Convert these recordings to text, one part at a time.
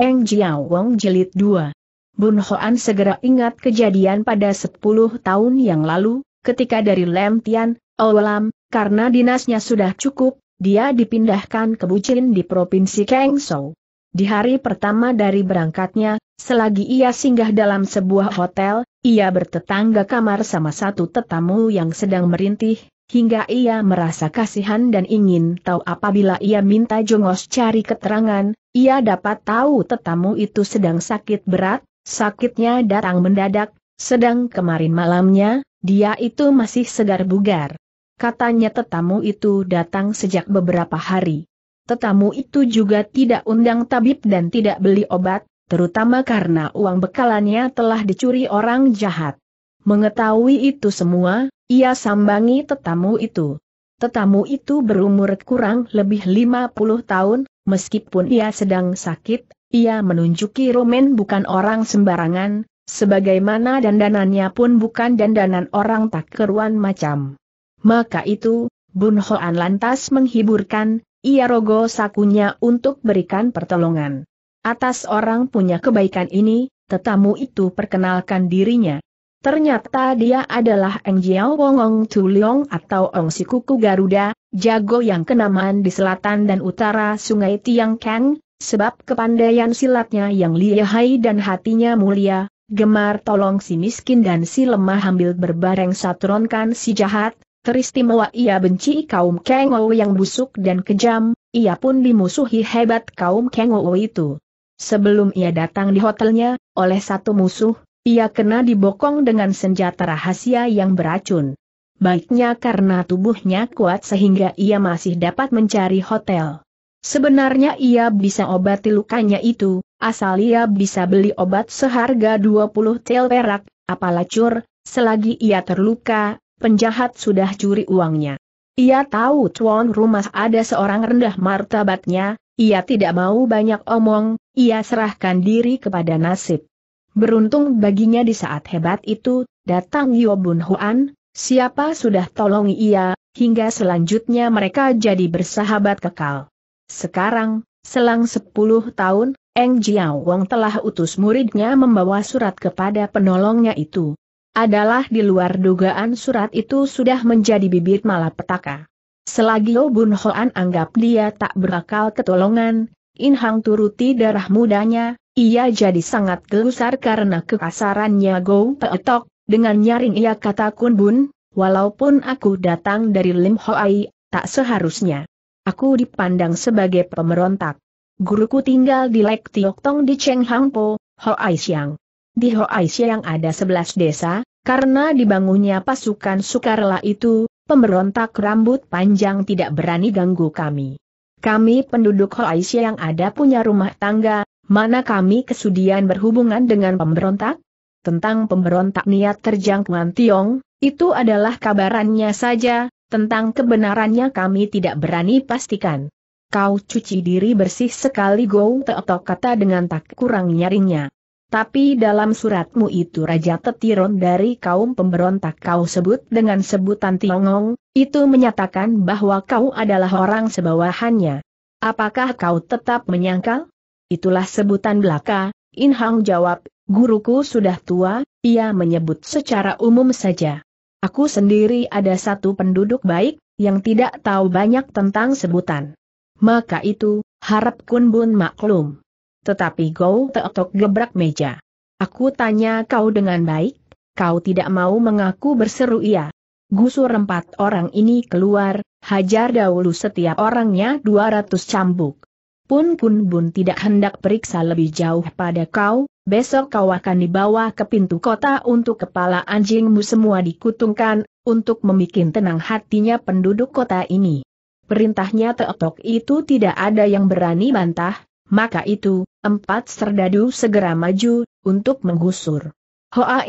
Eng Jiao Wong Jilid 2. Bun Hoan segera ingat kejadian pada 10 tahun yang lalu, ketika dari Lem Tian, Olam, karena dinasnya sudah cukup, dia dipindahkan ke Bucin di Provinsi Kengshou. Di hari pertama dari berangkatnya, selagi ia singgah dalam sebuah hotel, ia bertetangga kamar sama satu tetamu yang sedang merintih, hingga ia merasa kasihan dan ingin tahu apabila ia minta Jongos cari keterangan, ia dapat tahu tetamu itu sedang sakit berat, sakitnya datang mendadak, sedang kemarin malamnya, dia itu masih segar bugar. Katanya tetamu itu datang sejak beberapa hari. Tetamu itu juga tidak undang tabib dan tidak beli obat, terutama karena uang bekalannya telah dicuri orang jahat. Mengetahui itu semua, ia sambangi tetamu itu. Tetamu itu berumur kurang lebih 50 tahun, meskipun ia sedang sakit, ia menunjuki Romen bukan orang sembarangan, sebagaimana dandanannya pun bukan dandanan orang tak keruan macam. Maka itu, Bun Hoan lantas menghiburkan, ia rogo sakunya untuk berikan pertolongan. Atas orang punya kebaikan ini, tetamu itu perkenalkan dirinya. Ternyata dia adalah Eng Jiao Wong Ong Leong atau Ong Si Kuku Garuda, jago yang kenamaan di selatan dan utara sungai Kang, sebab kepandaian silatnya yang lihai dan hatinya mulia, gemar tolong si miskin dan si lemah ambil berbareng satronkan si jahat, teristimewa ia benci kaum Ou yang busuk dan kejam, ia pun dimusuhi hebat kaum Ou itu. Sebelum ia datang di hotelnya, oleh satu musuh, ia kena dibokong dengan senjata rahasia yang beracun. Baiknya karena tubuhnya kuat sehingga ia masih dapat mencari hotel. Sebenarnya ia bisa obati lukanya itu, asal ia bisa beli obat seharga 20 tel perak, apalah cur, selagi ia terluka, penjahat sudah curi uangnya. Ia tahu tuan rumah ada seorang rendah martabatnya, ia tidak mau banyak omong, ia serahkan diri kepada nasib. Beruntung baginya di saat hebat itu, datang Yobun Huan, siapa sudah tolong ia, hingga selanjutnya mereka jadi bersahabat kekal. Sekarang, selang 10 tahun, Eng Jiao Wong telah utus muridnya membawa surat kepada penolongnya itu. Adalah di luar dugaan surat itu sudah menjadi bibit malapetaka. Selagi Yobun Huan anggap dia tak berakal ketolongan, In Hang turuti darah mudanya, ia jadi sangat gelusar karena kekasarannya Go Peetok, dengan nyaring ia kata Kun Bun, walaupun aku datang dari Lim Hoai, tak seharusnya. Aku dipandang sebagai pemberontak. Guruku tinggal di Lek Tiok Tong di Cheng Hang Po, Hoai Siang. Di Hoai Siang ada sebelas desa, karena dibangunnya pasukan sukarela itu, pemberontak rambut panjang tidak berani ganggu kami. Kami penduduk Hoai Siang ada punya rumah tangga, Mana kami kesudian berhubungan dengan pemberontak? Tentang pemberontak niat terjang Tiong, itu adalah kabarannya saja, tentang kebenarannya kami tidak berani pastikan. Kau cuci diri bersih sekali Go atau kata dengan tak kurang nyaringnya. Tapi dalam suratmu itu Raja Tetiron dari kaum pemberontak kau sebut dengan sebutan Tiongong, itu menyatakan bahwa kau adalah orang sebawahannya. Apakah kau tetap menyangkal? Itulah sebutan belaka, In Hang jawab, guruku sudah tua, ia menyebut secara umum saja. Aku sendiri ada satu penduduk baik, yang tidak tahu banyak tentang sebutan. Maka itu, harap Kun Bun maklum. Tetapi Gou Teotok gebrak meja. Aku tanya kau dengan baik, kau tidak mau mengaku berseru ia. Gusur empat orang ini keluar, hajar dahulu setiap orangnya 200 cambuk pun Kun Bun tidak hendak periksa lebih jauh pada kau, besok kau akan dibawa ke pintu kota untuk kepala anjingmu semua dikutungkan, untuk membuat tenang hatinya penduduk kota ini. Perintahnya Teotok itu tidak ada yang berani bantah, maka itu, empat serdadu segera maju, untuk menggusur.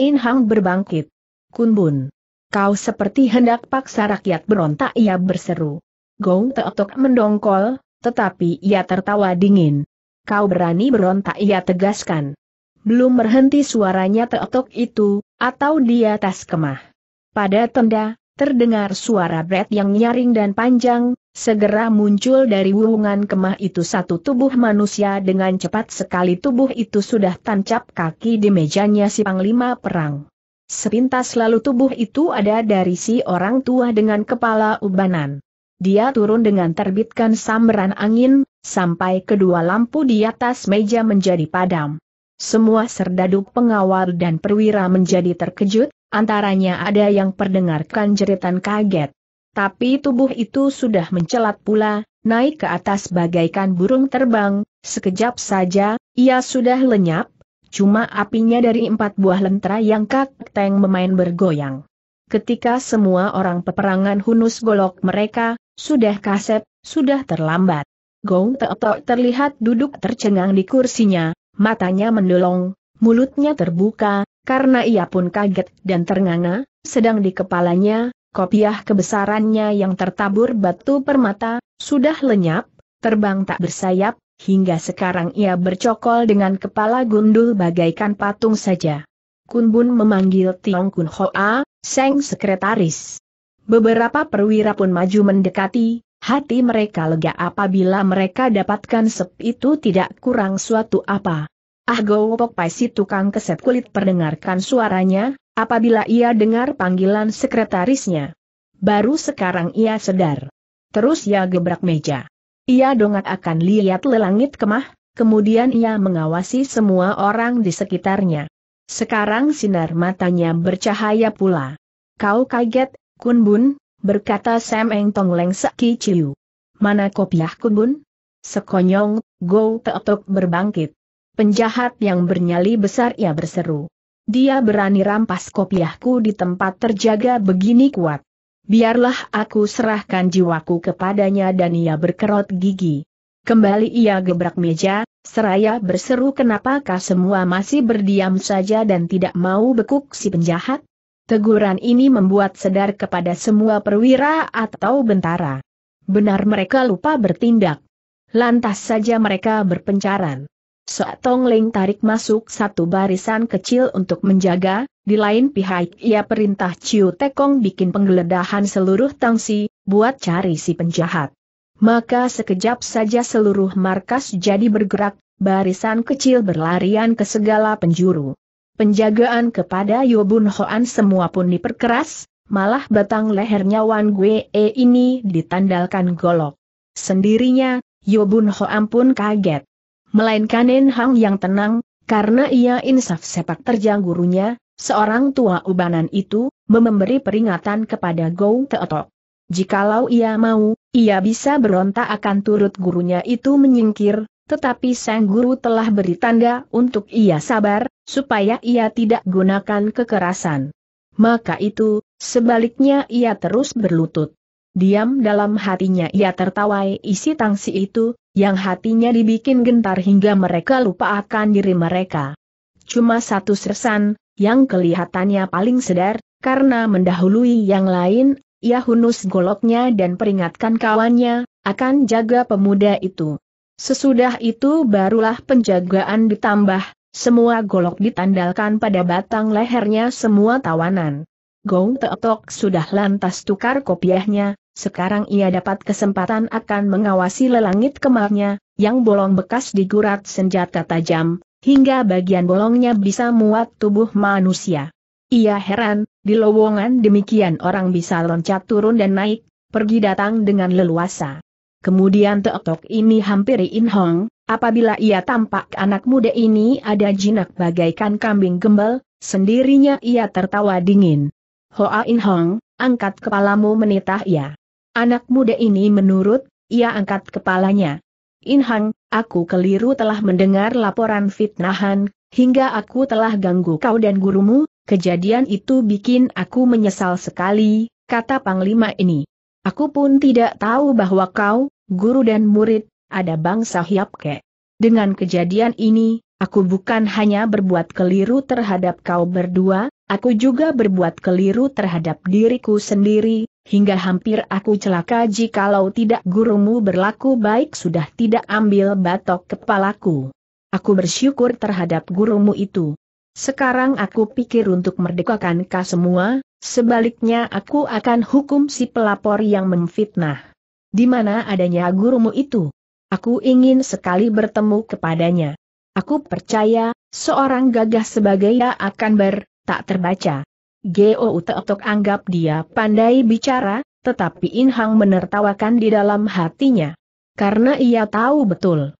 in Hang berbangkit. Kun Bun. Kau seperti hendak paksa rakyat berontak ia berseru. Gong Teotok mendongkol, tetapi ia tertawa dingin. Kau berani berontak ia tegaskan. Belum berhenti suaranya teotok itu, atau di atas kemah. Pada tenda, terdengar suara bret yang nyaring dan panjang, segera muncul dari wulungan kemah itu satu tubuh manusia dengan cepat sekali tubuh itu sudah tancap kaki di mejanya si panglima perang. Sepintas lalu tubuh itu ada dari si orang tua dengan kepala ubanan. Dia turun dengan terbitkan samberan angin, sampai kedua lampu di atas meja menjadi padam. Semua serdadu pengawal dan perwira menjadi terkejut, antaranya ada yang perdengarkan jeritan kaget. Tapi tubuh itu sudah mencelat pula, naik ke atas bagaikan burung terbang, sekejap saja, ia sudah lenyap, cuma apinya dari empat buah lentera yang kakteng memain bergoyang. Ketika semua orang peperangan hunus golok mereka, sudah kasep, sudah terlambat. Gong Teotok terlihat duduk tercengang di kursinya, matanya mendolong, mulutnya terbuka, karena ia pun kaget dan ternganga, sedang di kepalanya, kopiah kebesarannya yang tertabur batu permata, sudah lenyap, terbang tak bersayap, hingga sekarang ia bercokol dengan kepala gundul bagaikan patung saja. Kun Bun memanggil Tiong Kun Hoa, Seng Sekretaris. Beberapa perwira pun maju mendekati, hati mereka lega apabila mereka dapatkan sep itu tidak kurang suatu apa. Ah Gowok Pai si tukang keset kulit perdengarkan suaranya, apabila ia dengar panggilan sekretarisnya. Baru sekarang ia sedar. Terus ia gebrak meja. Ia dongak akan lihat lelangit kemah, kemudian ia mengawasi semua orang di sekitarnya. Sekarang sinar matanya bercahaya pula. Kau kaget, Kun Bun, berkata Sam Eng Tong Leng Seki Chiu. Mana kopiah Kun Bun? Sekonyong, Go Teotok berbangkit. Penjahat yang bernyali besar ia berseru. Dia berani rampas kopiahku di tempat terjaga begini kuat. Biarlah aku serahkan jiwaku kepadanya dan ia berkerut gigi. Kembali ia gebrak meja, seraya berseru kenapakah semua masih berdiam saja dan tidak mau bekuk si penjahat? Teguran ini membuat sedar kepada semua perwira atau bentara. Benar mereka lupa bertindak. Lantas saja mereka berpencaran. Soak Tong Ling tarik masuk satu barisan kecil untuk menjaga, di lain pihak ia perintah Ciu Tekong bikin penggeledahan seluruh tangsi, buat cari si penjahat. Maka sekejap saja seluruh markas jadi bergerak, barisan kecil berlarian ke segala penjuru. Penjagaan kepada Yobun Hoan semua pun diperkeras, malah batang lehernya Wan Gue e ini ditandalkan golok. Sendirinya, Yobun Hoan pun kaget. Melainkan En Hang yang tenang, karena ia insaf sepak terjang gurunya, seorang tua ubanan itu, memberi peringatan kepada Gou Teotok. Jikalau ia mau, ia bisa berontak akan turut gurunya itu menyingkir, tetapi sang guru telah beri tanda untuk ia sabar, supaya ia tidak gunakan kekerasan. Maka itu, sebaliknya ia terus berlutut. Diam dalam hatinya ia tertawai isi tangsi itu, yang hatinya dibikin gentar hingga mereka lupa akan diri mereka. Cuma satu sersan, yang kelihatannya paling sedar, karena mendahului yang lain, ia hunus goloknya dan peringatkan kawannya, akan jaga pemuda itu. Sesudah itu barulah penjagaan ditambah, semua golok ditandalkan pada batang lehernya semua tawanan. Gong Teotok sudah lantas tukar kopiahnya, sekarang ia dapat kesempatan akan mengawasi lelangit kemarnya, yang bolong bekas digurat senjata tajam, hingga bagian bolongnya bisa muat tubuh manusia. Ia heran, di lowongan demikian orang bisa loncat turun dan naik, pergi datang dengan leluasa. Kemudian Teotok ini hampiri In Hong, apabila ia tampak anak muda ini ada jinak bagaikan kambing gembel, sendirinya ia tertawa dingin. Hoa In Hong, angkat kepalamu menitah ya. Anak muda ini menurut, ia angkat kepalanya. In Hong, aku keliru telah mendengar laporan fitnahan, hingga aku telah ganggu kau dan gurumu, kejadian itu bikin aku menyesal sekali, kata Panglima ini. Aku pun tidak tahu bahwa kau, guru dan murid, ada bangsa Hyapke. Dengan kejadian ini, aku bukan hanya berbuat keliru terhadap kau berdua, aku juga berbuat keliru terhadap diriku sendiri, hingga hampir aku celaka jikalau tidak gurumu berlaku baik sudah tidak ambil batok kepalaku. Aku bersyukur terhadap gurumu itu. Sekarang aku pikir untuk merdekakan kau semua, sebaliknya aku akan hukum si pelapor yang memfitnah. Di mana adanya gurumu itu? Aku ingin sekali bertemu kepadanya. Aku percaya, seorang gagah sebagai ia akan ber, tak terbaca. Geo Uteotok anggap dia pandai bicara, tetapi Inhang menertawakan di dalam hatinya. Karena ia tahu betul,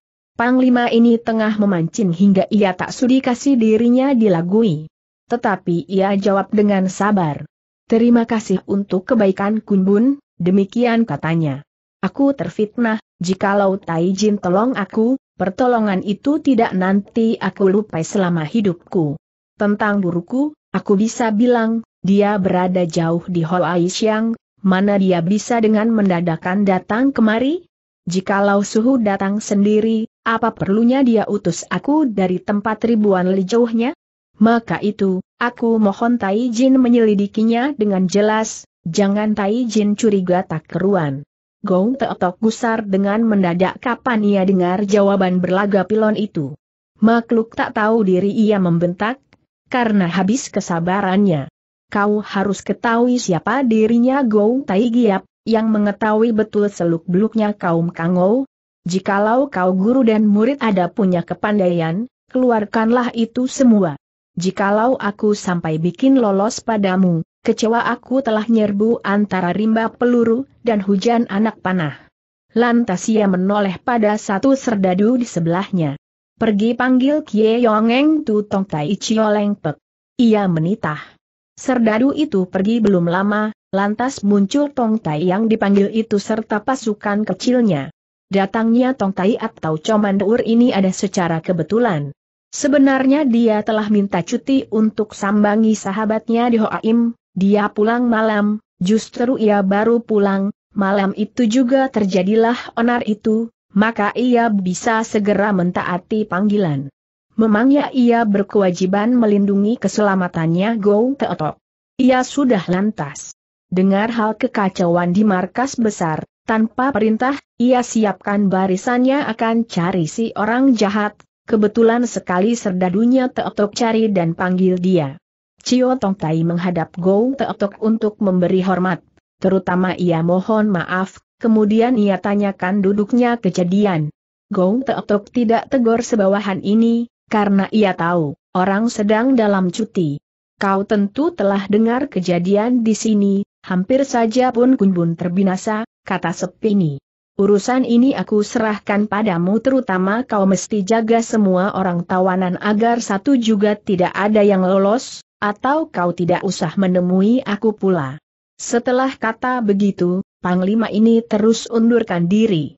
Panglima ini tengah memancing hingga ia tak sudi kasih dirinya dilagui. Tetapi ia jawab dengan sabar. Terima kasih untuk kebaikan Kunbun, demikian katanya. Aku terfitnah, jikalau Taijin tolong aku, pertolongan itu tidak nanti aku lupa selama hidupku. Tentang buruku, aku bisa bilang, dia berada jauh di Hoa Xiang, mana dia bisa dengan mendadakan datang kemari? jikalau suhu datang sendiri, apa perlunya dia utus aku dari tempat ribuan li jauhnya? Maka itu, aku mohon Tai Jin menyelidikinya dengan jelas, jangan Tai Jin curiga tak keruan. Gong Teotok gusar dengan mendadak kapan ia dengar jawaban berlaga pilon itu. Makhluk tak tahu diri ia membentak, karena habis kesabarannya. Kau harus ketahui siapa dirinya Gong Tai Giap, yang mengetahui betul seluk-beluknya kaum Kangou. Jikalau kau guru dan murid ada punya kepandaian, keluarkanlah itu semua. Jikalau aku sampai bikin lolos padamu, kecewa aku telah nyerbu antara rimba peluru dan hujan anak panah. Lantas ia menoleh pada satu serdadu di sebelahnya. Pergi panggil Kie Yongeng Tu Tong Tai Chioleng Pek. Ia menitah. Serdadu itu pergi belum lama, lantas muncul Tong Tai yang dipanggil itu serta pasukan kecilnya. Datangnya Tong Tai atau Comandur ini ada secara kebetulan. Sebenarnya dia telah minta cuti untuk sambangi sahabatnya di Hoaim, dia pulang malam, justru ia baru pulang, malam itu juga terjadilah onar itu, maka ia bisa segera mentaati panggilan. Memangnya ia berkewajiban melindungi keselamatannya Gong Teotok. Ia sudah lantas. Dengar hal kekacauan di markas besar, tanpa perintah, ia siapkan barisannya akan cari si orang jahat, kebetulan sekali serdadunya Teotok cari dan panggil dia. Cio Tong Tai menghadap Gong Teotok untuk memberi hormat, terutama ia mohon maaf, kemudian ia tanyakan duduknya kejadian. Gong Teotok tidak tegur sebawahan ini, karena ia tahu, orang sedang dalam cuti. Kau tentu telah dengar kejadian di sini, hampir saja pun Kunbun terbinasa, kata Sepini. Urusan ini aku serahkan padamu terutama kau mesti jaga semua orang tawanan agar satu juga tidak ada yang lolos, atau kau tidak usah menemui aku pula. Setelah kata begitu, Panglima ini terus undurkan diri.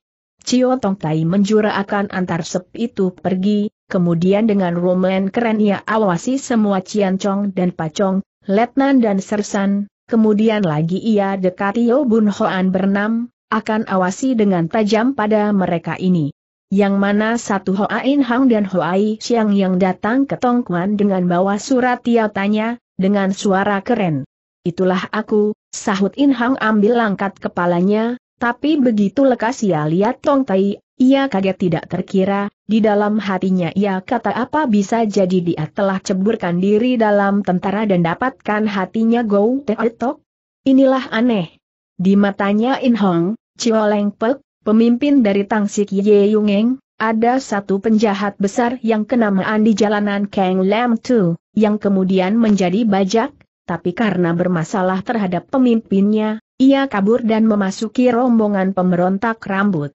Cio Tongtai menjura akan antar sep itu pergi, kemudian dengan roman keren ia awasi semua ciancong dan Pacong, Letnan dan Sersan, kemudian lagi ia dekati Yo Bun Hoan bernam, akan awasi dengan tajam pada mereka ini. Yang mana satu Hoain Hang dan Hoai Siang yang datang ke Tongkuan dengan bawa surat ia tanya, dengan suara keren. Itulah aku, sahut In Hang ambil langkat kepalanya, tapi begitu lekas ia lihat Tong Tai ia kaget tidak terkira, di dalam hatinya ia kata apa bisa jadi dia telah ceburkan diri dalam tentara dan dapatkan hatinya Go Teotok? Inilah aneh. Di matanya In Hong, Leng Pek, pemimpin dari Tangsi Ye Yungeng, ada satu penjahat besar yang kenamaan di jalanan Kang Lam Tu, yang kemudian menjadi bajak, tapi karena bermasalah terhadap pemimpinnya, ia kabur dan memasuki rombongan pemberontak rambut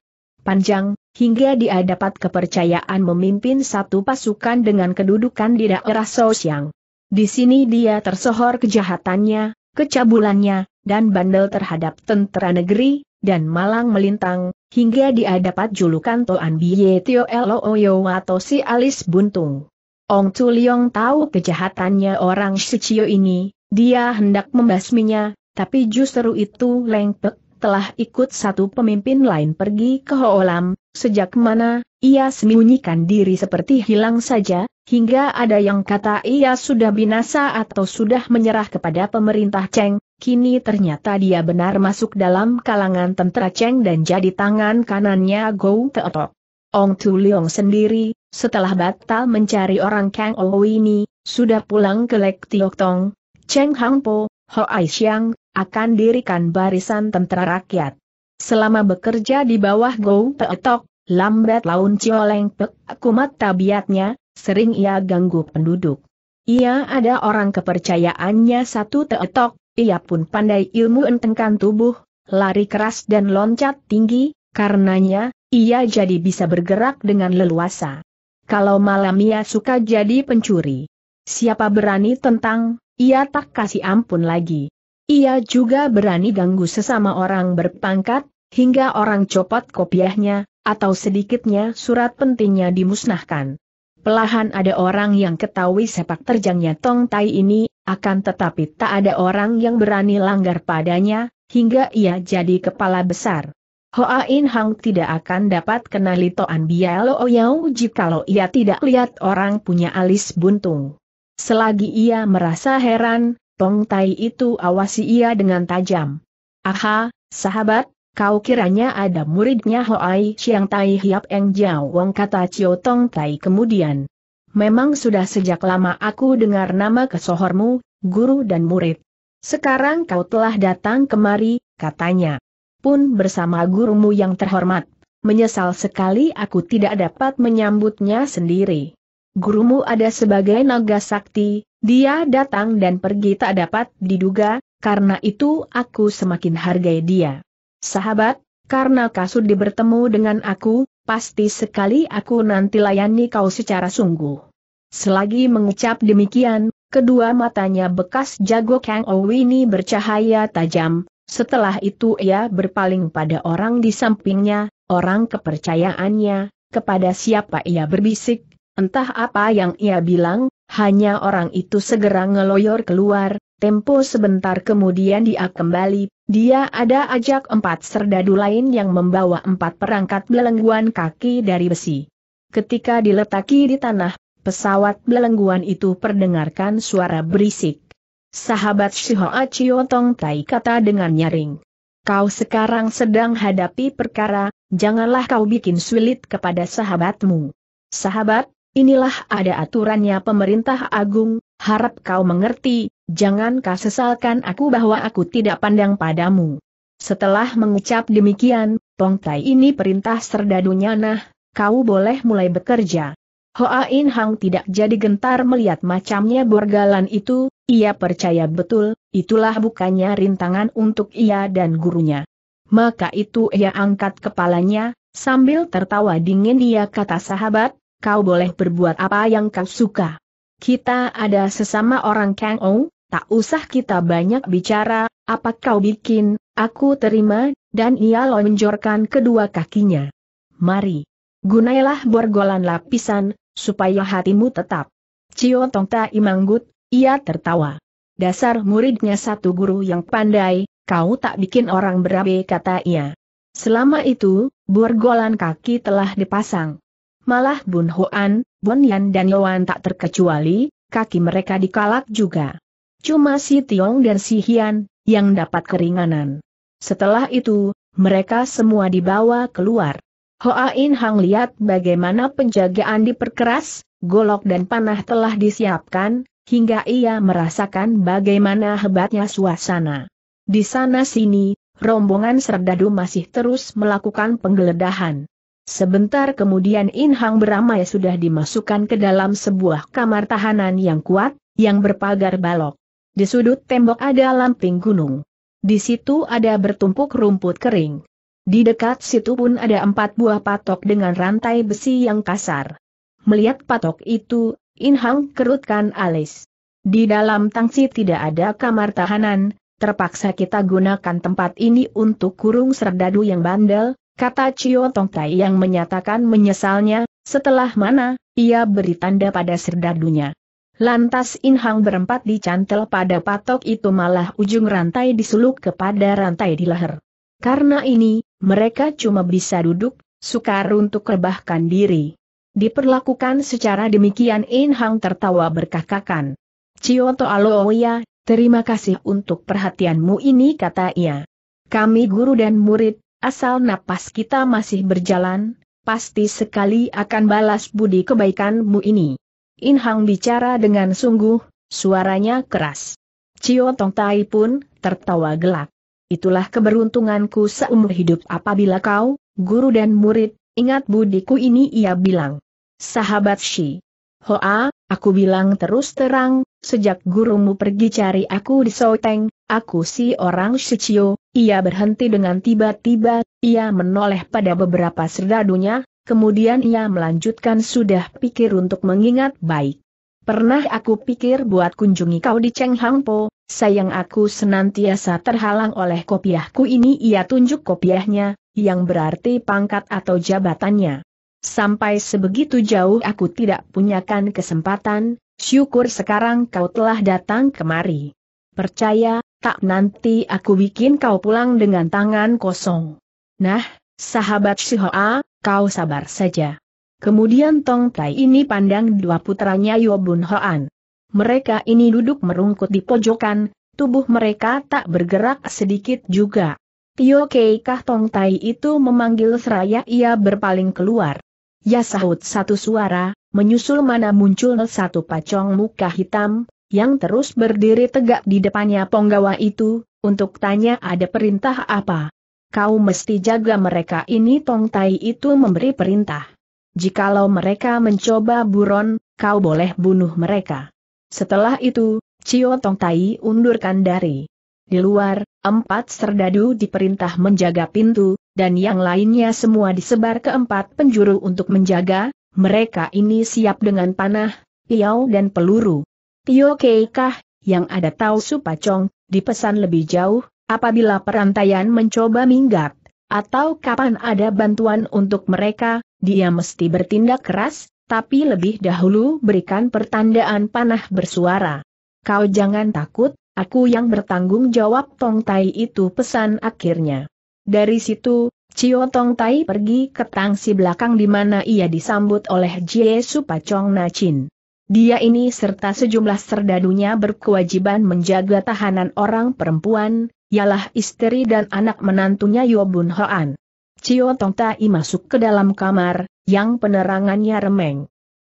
panjang, hingga dia dapat kepercayaan memimpin satu pasukan dengan kedudukan di daerah Sosyang. Di sini dia tersohor kejahatannya, kecabulannya, dan bandel terhadap tentara negeri, dan malang melintang, hingga dia dapat julukan Toan Biye Tio Looyo atau si Alis Buntung. Ong Tuliong tahu kejahatannya orang Sucio ini, dia hendak membasminya, tapi justru itu lengpek telah ikut satu pemimpin lain pergi ke Hoolam, sejak mana, ia sembunyikan diri seperti hilang saja, hingga ada yang kata ia sudah binasa atau sudah menyerah kepada pemerintah Cheng, kini ternyata dia benar masuk dalam kalangan tentara Cheng dan jadi tangan kanannya Go Teotok. Ong Tu Leong sendiri, setelah batal mencari orang Kang Ouini, ini, sudah pulang ke Lek Tiok Tong, Cheng Hang Po, Ho Aisyang, akan dirikan barisan tentara rakyat. Selama bekerja di bawah Gou Peetok, lambat laun Cioleng Pek kumat tabiatnya, sering ia ganggu penduduk. Ia ada orang kepercayaannya satu teetok, ia pun pandai ilmu entengkan tubuh, lari keras dan loncat tinggi, karenanya, ia jadi bisa bergerak dengan leluasa. Kalau malam ia suka jadi pencuri. Siapa berani tentang, ia tak kasih ampun lagi. Ia juga berani ganggu sesama orang berpangkat, hingga orang copot kopiahnya, atau sedikitnya surat pentingnya dimusnahkan. Pelahan ada orang yang ketahui sepak terjangnya Tong Tai ini, akan tetapi tak ada orang yang berani langgar padanya, hingga ia jadi kepala besar. Hoa In Hang tidak akan dapat kenali Toan Biao Oyau jikalau ia tidak lihat orang punya alis buntung. Selagi ia merasa heran, Tong Tai itu awasi ia dengan tajam. Aha, sahabat, kau kiranya ada muridnya Hoai Chiang Tai Hiap Eng Jiao Wong kata Cio Tong Tai kemudian. Memang sudah sejak lama aku dengar nama kesohormu, guru dan murid. Sekarang kau telah datang kemari, katanya. Pun bersama gurumu yang terhormat, menyesal sekali aku tidak dapat menyambutnya sendiri. Gurumu ada sebagai naga sakti, dia datang dan pergi tak dapat diduga, karena itu aku semakin hargai dia. Sahabat, karena kasut di bertemu dengan aku, pasti sekali aku nanti layani kau secara sungguh. Selagi mengucap demikian, kedua matanya bekas jago Kang Owini bercahaya tajam, setelah itu ia berpaling pada orang di sampingnya, orang kepercayaannya, kepada siapa ia berbisik, Entah apa yang ia bilang, hanya orang itu segera ngeloyor keluar, tempo sebentar kemudian dia kembali, dia ada ajak empat serdadu lain yang membawa empat perangkat belengguan kaki dari besi. Ketika diletaki di tanah, pesawat belengguan itu perdengarkan suara berisik. Sahabat Shihoa Chiotong Tai kata dengan nyaring. Kau sekarang sedang hadapi perkara, janganlah kau bikin sulit kepada sahabatmu. Sahabat, Inilah ada aturannya pemerintah agung, harap kau mengerti, jangan kau sesalkan aku bahwa aku tidak pandang padamu. Setelah mengucap demikian, Tai ini perintah serdadunya nah, kau boleh mulai bekerja. Hoa In Hang tidak jadi gentar melihat macamnya borgalan itu, ia percaya betul, itulah bukannya rintangan untuk ia dan gurunya. Maka itu ia angkat kepalanya, sambil tertawa dingin ia kata sahabat, kau boleh berbuat apa yang kau suka. Kita ada sesama orang Kang Ou, tak usah kita banyak bicara, apa kau bikin, aku terima, dan ia lonjorkan kedua kakinya. Mari. Gunailah borgolan lapisan, supaya hatimu tetap. Cio Tong Ta Imanggut, ia tertawa. Dasar muridnya satu guru yang pandai, kau tak bikin orang berabe kata ia. Selama itu, borgolan kaki telah dipasang malah Bun Hoan, Bun Yan dan Yoan tak terkecuali, kaki mereka dikalak juga. Cuma si Tiong dan si Hian, yang dapat keringanan. Setelah itu, mereka semua dibawa keluar. Hoa In Hang lihat bagaimana penjagaan diperkeras, golok dan panah telah disiapkan, hingga ia merasakan bagaimana hebatnya suasana. Di sana-sini, rombongan serdadu masih terus melakukan penggeledahan. Sebentar kemudian In Hang beramai sudah dimasukkan ke dalam sebuah kamar tahanan yang kuat, yang berpagar balok. Di sudut tembok ada lamping gunung. Di situ ada bertumpuk rumput kering. Di dekat situ pun ada empat buah patok dengan rantai besi yang kasar. Melihat patok itu, In Hang kerutkan alis. Di dalam tangsi tidak ada kamar tahanan, terpaksa kita gunakan tempat ini untuk kurung serdadu yang bandel, kata Cio Tongkai yang menyatakan menyesalnya, setelah mana, ia beri tanda pada serdadunya. Lantas Inhang berempat dicantel pada patok itu malah ujung rantai disuluk kepada rantai di leher. Karena ini, mereka cuma bisa duduk, sukar untuk rebahkan diri. Diperlakukan secara demikian Inhang tertawa berkakakan. To Aloya, oh terima kasih untuk perhatianmu ini kata ia. Kami guru dan murid, Asal napas kita masih berjalan, pasti sekali akan balas budi kebaikanmu ini. In Hang bicara dengan sungguh, suaranya keras. Cio Tong Tai pun tertawa gelak. Itulah keberuntunganku seumur hidup apabila kau, guru dan murid, ingat budiku ini ia bilang. Sahabat Shi. Hoa, aku bilang terus terang, sejak gurumu pergi cari aku di Soteng, aku si orang Cio, ia berhenti dengan tiba-tiba, ia menoleh pada beberapa serdadunya, kemudian ia melanjutkan sudah pikir untuk mengingat baik. Pernah aku pikir buat kunjungi kau di Cheng Hang sayang aku senantiasa terhalang oleh kopiahku ini ia tunjuk kopiahnya, yang berarti pangkat atau jabatannya. Sampai sebegitu jauh aku tidak punyakan kesempatan, syukur sekarang kau telah datang kemari. Percaya, tak nanti aku bikin kau pulang dengan tangan kosong. Nah, sahabat Shihoa, kau sabar saja. Kemudian Tong Tai ini pandang dua putranya Yobun Hoan. Mereka ini duduk merungkut di pojokan, tubuh mereka tak bergerak sedikit juga. Tio Kei Kah Tong Tai itu memanggil seraya ia berpaling keluar. Ya sahut satu suara, menyusul mana muncul satu pacong muka hitam, yang terus berdiri tegak di depannya ponggawa itu, untuk tanya ada perintah apa. Kau mesti jaga mereka ini Tong Tai itu memberi perintah. Jikalau mereka mencoba buron, kau boleh bunuh mereka. Setelah itu, Cio Tong Tai undurkan dari. Di luar, empat serdadu diperintah menjaga pintu, dan yang lainnya semua disebar ke empat penjuru untuk menjaga, mereka ini siap dengan panah, piau dan peluru. Tio Keikah, yang ada tahu Supacong, dipesan lebih jauh, apabila perantaian mencoba minggat, atau kapan ada bantuan untuk mereka, dia mesti bertindak keras, tapi lebih dahulu berikan pertandaan panah bersuara. Kau jangan takut, aku yang bertanggung jawab Tong Tai itu pesan akhirnya. Dari situ, Cio Tong Tai pergi ke tangsi belakang di mana ia disambut oleh Jie Supacong Nacin. Dia ini serta sejumlah serdadunya berkewajiban menjaga tahanan orang perempuan, ialah istri dan anak menantunya Yobun Hoan. Cio Tong Tai masuk ke dalam kamar, yang penerangannya remeng.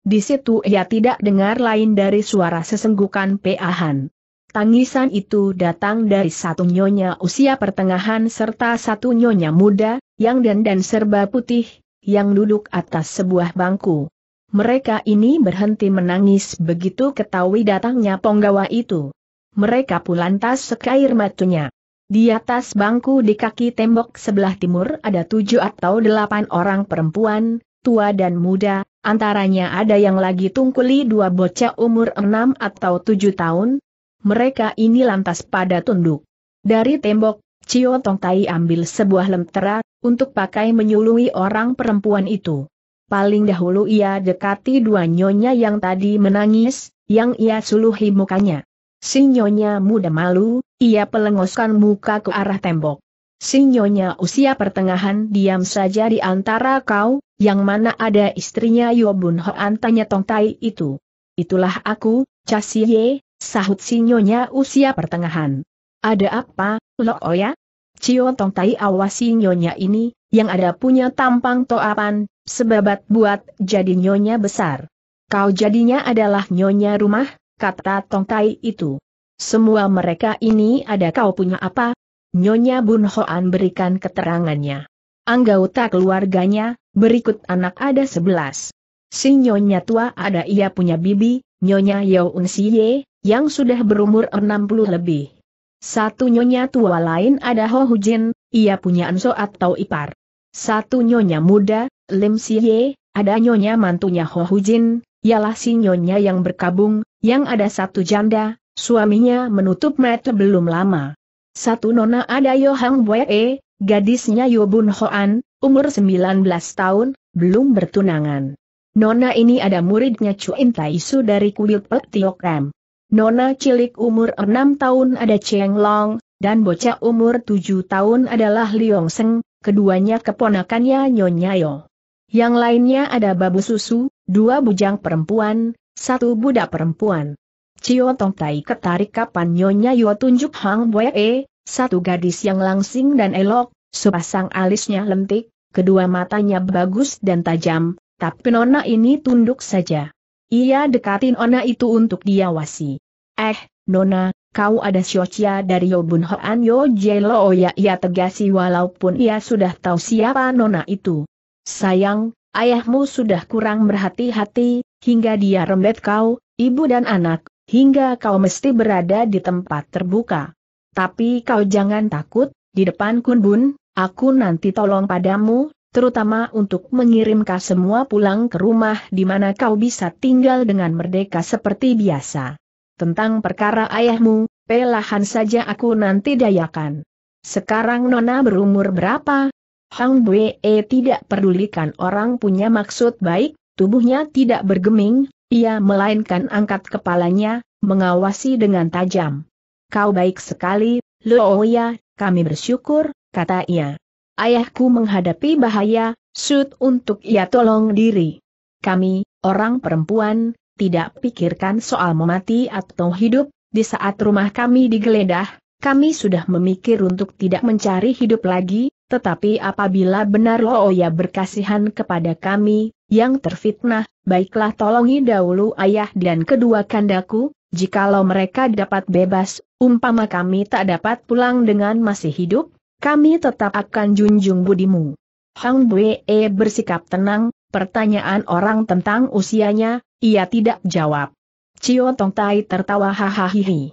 Di situ ia tidak dengar lain dari suara sesenggukan peahan. Tangisan itu datang dari satu nyonya usia pertengahan serta satu nyonya muda, yang dandan serba putih, yang duduk atas sebuah bangku. Mereka ini berhenti menangis begitu ketahui datangnya penggawa itu. Mereka pun lantas sekair matunya. Di atas bangku di kaki tembok sebelah timur ada tujuh atau delapan orang perempuan, tua dan muda, antaranya ada yang lagi tungkuli dua bocah umur enam atau tujuh tahun. Mereka ini lantas pada tunduk. Dari tembok, Cio Tong Tai ambil sebuah lentera, untuk pakai menyului orang perempuan itu paling dahulu ia dekati dua nyonya yang tadi menangis, yang ia suluhi mukanya. Si nyonya muda malu, ia pelengoskan muka ke arah tembok. Si nyonya usia pertengahan diam saja di antara kau, yang mana ada istrinya Yobun Hoan tanya Tong Tai itu. Itulah aku, Casie, sahut si nyonya usia pertengahan. Ada apa, Lo Oya? Cio Tong Tai awasi nyonya ini, yang ada punya tampang toapan, sebabat buat jadi nyonya besar. Kau jadinya adalah nyonya rumah, kata Tong itu. Semua mereka ini ada kau punya apa? Nyonya Bun Hoan berikan keterangannya. Anggota keluarganya, berikut anak ada sebelas. Si nyonya tua ada ia punya bibi, nyonya Yao Unsiye, yang sudah berumur 60 lebih. Satu nyonya tua lain ada Ho Hujin, ia punya Anso atau Ipar. Satu nyonya muda, Lim Siye, ada nyonya mantunya Ho Hu Jin, ialah si nyonya yang berkabung, yang ada satu janda, suaminya menutup mata belum lama. Satu nona ada Yo Hang Wee, e, gadisnya Yo Bun Hoan, umur 19 tahun, belum bertunangan. Nona ini ada muridnya Chuin Taisu dari kuil Pek Tiokram. Nona cilik umur 6 tahun ada Cheng Long, dan bocah umur 7 tahun adalah Liong Seng, keduanya keponakannya Nyonya Yo. Yang lainnya ada babu susu, dua bujang perempuan, satu budak perempuan. Cio Tong Tai ketarik kapan Nyonya Yo tunjuk Hang Boye, e, satu gadis yang langsing dan elok, sepasang alisnya lentik, kedua matanya bagus dan tajam, tapi Nona ini tunduk saja. Ia dekatin ona itu untuk diawasi. Eh, Nona, kau ada Siocia dari Yobun Hoan Yo Jelo oh ya ia tegasi walaupun ia sudah tahu siapa Nona itu. Sayang, ayahmu sudah kurang berhati-hati, hingga dia rembet kau, ibu dan anak, hingga kau mesti berada di tempat terbuka. Tapi kau jangan takut, di depan kunbun, aku nanti tolong padamu, terutama untuk mengirimkan semua pulang ke rumah di mana kau bisa tinggal dengan merdeka seperti biasa. Tentang perkara ayahmu, pelahan saja aku nanti dayakan. Sekarang Nona berumur berapa? Hang Bue eh, tidak pedulikan orang punya maksud baik, tubuhnya tidak bergeming, ia melainkan angkat kepalanya, mengawasi dengan tajam. Kau baik sekali, Ya, kami bersyukur, kata ia. Ayahku menghadapi bahaya, sud untuk ia tolong diri. Kami, orang perempuan, tidak pikirkan soal mati atau hidup, di saat rumah kami digeledah, kami sudah memikir untuk tidak mencari hidup lagi, tetapi apabila benar oh ya berkasihan kepada kami, yang terfitnah, baiklah tolongi dahulu ayah dan kedua kandaku, jikalau mereka dapat bebas, umpama kami tak dapat pulang dengan masih hidup, kami tetap akan junjung budimu. Hang Bue eh, bersikap tenang, pertanyaan orang tentang usianya, ia tidak jawab. Cio Tong Tai tertawa hahaha.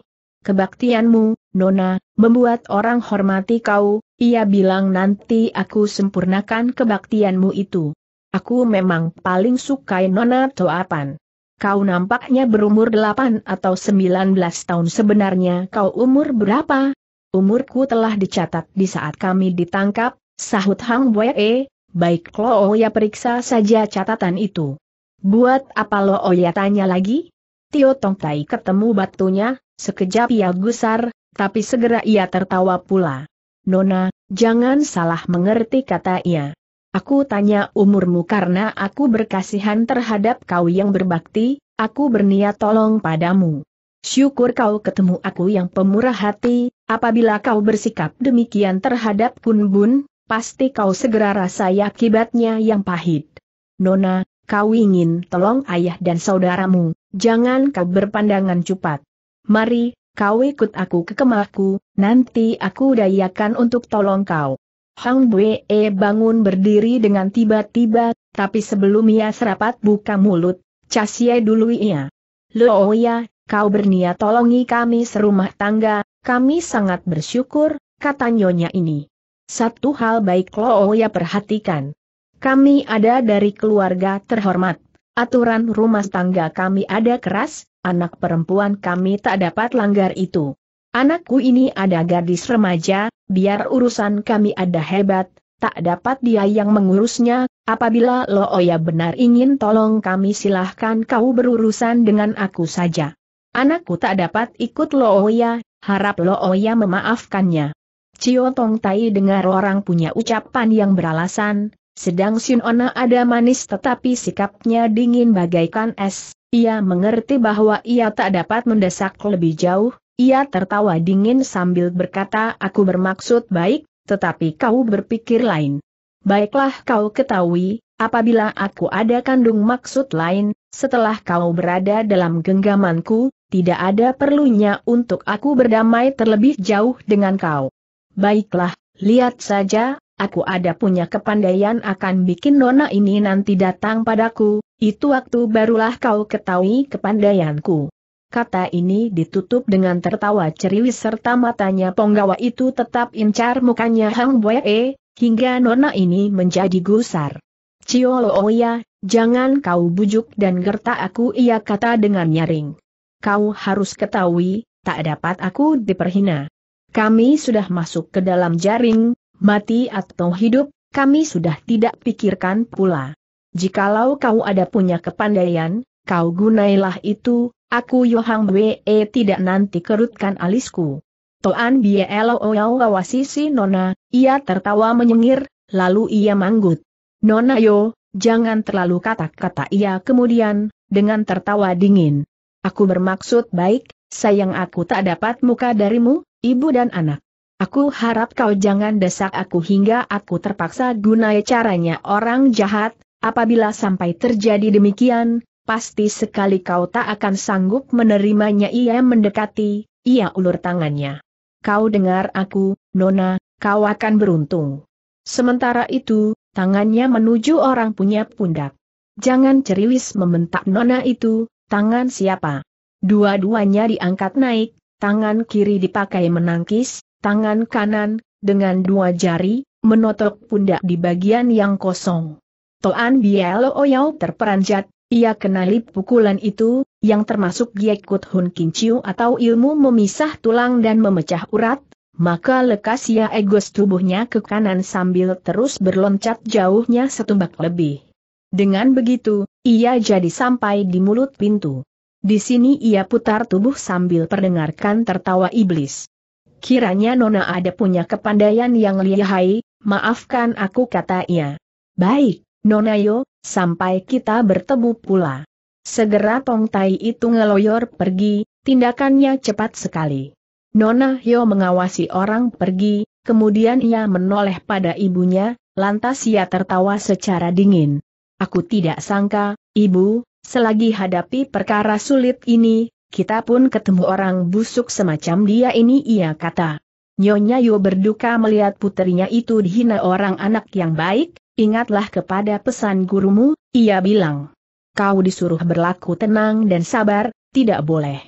Kebaktianmu, Nona, membuat orang hormati kau, ia bilang nanti aku sempurnakan kebaktianmu itu. Aku memang paling suka Nona Toapan. Kau nampaknya berumur 8 atau 19 tahun sebenarnya kau umur berapa? Umurku telah dicatat di saat kami ditangkap, sahut Hang Wee, baik Lo Oya periksa saja catatan itu. Buat apa Lo Oya tanya lagi? Tio Tong Tai ketemu batunya, Sekejap ia gusar, tapi segera ia tertawa pula. Nona, jangan salah mengerti kata ia. Aku tanya umurmu karena aku berkasihan terhadap kau yang berbakti, aku berniat tolong padamu. Syukur kau ketemu aku yang pemurah hati, apabila kau bersikap demikian terhadap Bun, pasti kau segera rasai akibatnya yang pahit. Nona, kau ingin tolong ayah dan saudaramu, jangan kau berpandangan cepat. Mari, kau ikut aku ke kemahku, nanti aku dayakan untuk tolong kau. Hang Bue e, bangun berdiri dengan tiba-tiba, tapi sebelum ia serapat buka mulut, Casie dulu ia. Loh Looya, kau berniat tolongi kami serumah tangga, kami sangat bersyukur, kata nyonya ini. Satu hal baik Looya oh perhatikan. Kami ada dari keluarga terhormat. Aturan rumah tangga kami ada keras, Anak perempuan kami tak dapat langgar itu. Anakku ini ada gadis remaja, biar urusan kami ada hebat, tak dapat dia yang mengurusnya, apabila Lo Oya benar ingin tolong kami silahkan kau berurusan dengan aku saja. Anakku tak dapat ikut Lo Oya, harap Lo Oya memaafkannya. Cio Tong Tai dengar orang punya ucapan yang beralasan, sedang Ona ada manis tetapi sikapnya dingin bagaikan es, ia mengerti bahwa ia tak dapat mendesak lebih jauh, ia tertawa dingin sambil berkata aku bermaksud baik, tetapi kau berpikir lain. Baiklah kau ketahui, apabila aku ada kandung maksud lain, setelah kau berada dalam genggamanku, tidak ada perlunya untuk aku berdamai terlebih jauh dengan kau. Baiklah, lihat saja Aku ada punya kepandaian akan bikin nona ini nanti datang padaku, itu waktu barulah kau ketahui kepandaianku. Kata ini ditutup dengan tertawa ceriwis serta matanya ponggawa itu tetap incar mukanya Hang Boye, e, hingga nona ini menjadi gusar. lo Oya, oh jangan kau bujuk dan gertak aku ia kata dengan nyaring. Kau harus ketahui, tak dapat aku diperhina. Kami sudah masuk ke dalam jaring, Mati atau hidup, kami sudah tidak pikirkan pula. Jikalau kau ada punya kepandaian, kau gunailah itu, aku Yohang Wee eh, tidak nanti kerutkan alisku. Toan Bieloo wawasi si Nona, ia tertawa menyengir, lalu ia manggut. Nona yo, jangan terlalu kata-kata ia kemudian, dengan tertawa dingin. Aku bermaksud baik, sayang aku tak dapat muka darimu, ibu dan anak. Aku harap kau jangan desak aku hingga aku terpaksa gunai caranya orang jahat, apabila sampai terjadi demikian, pasti sekali kau tak akan sanggup menerimanya ia mendekati, ia ulur tangannya. Kau dengar aku, Nona, kau akan beruntung. Sementara itu, tangannya menuju orang punya pundak. Jangan ceriwis membentak Nona itu, tangan siapa? Dua-duanya diangkat naik, tangan kiri dipakai menangkis, tangan kanan, dengan dua jari, menotok pundak di bagian yang kosong. Toan Bielo Oyao terperanjat, ia kenali pukulan itu, yang termasuk Giekut Hun Kinciu atau ilmu memisah tulang dan memecah urat, maka lekas ia egos tubuhnya ke kanan sambil terus berloncat jauhnya setumbak lebih. Dengan begitu, ia jadi sampai di mulut pintu. Di sini ia putar tubuh sambil perdengarkan tertawa iblis. Kiranya Nona ada punya kepandaian yang lihai, maafkan aku kata ia. Baik, Nona yo, sampai kita bertemu pula. Segera Tong Tai itu ngeloyor pergi, tindakannya cepat sekali. Nona yo mengawasi orang pergi, kemudian ia menoleh pada ibunya, lantas ia tertawa secara dingin. Aku tidak sangka, ibu, selagi hadapi perkara sulit ini, kita pun ketemu orang busuk semacam dia ini ia kata. Nyonya Yo berduka melihat putrinya itu dihina orang anak yang baik, ingatlah kepada pesan gurumu, ia bilang. Kau disuruh berlaku tenang dan sabar, tidak boleh.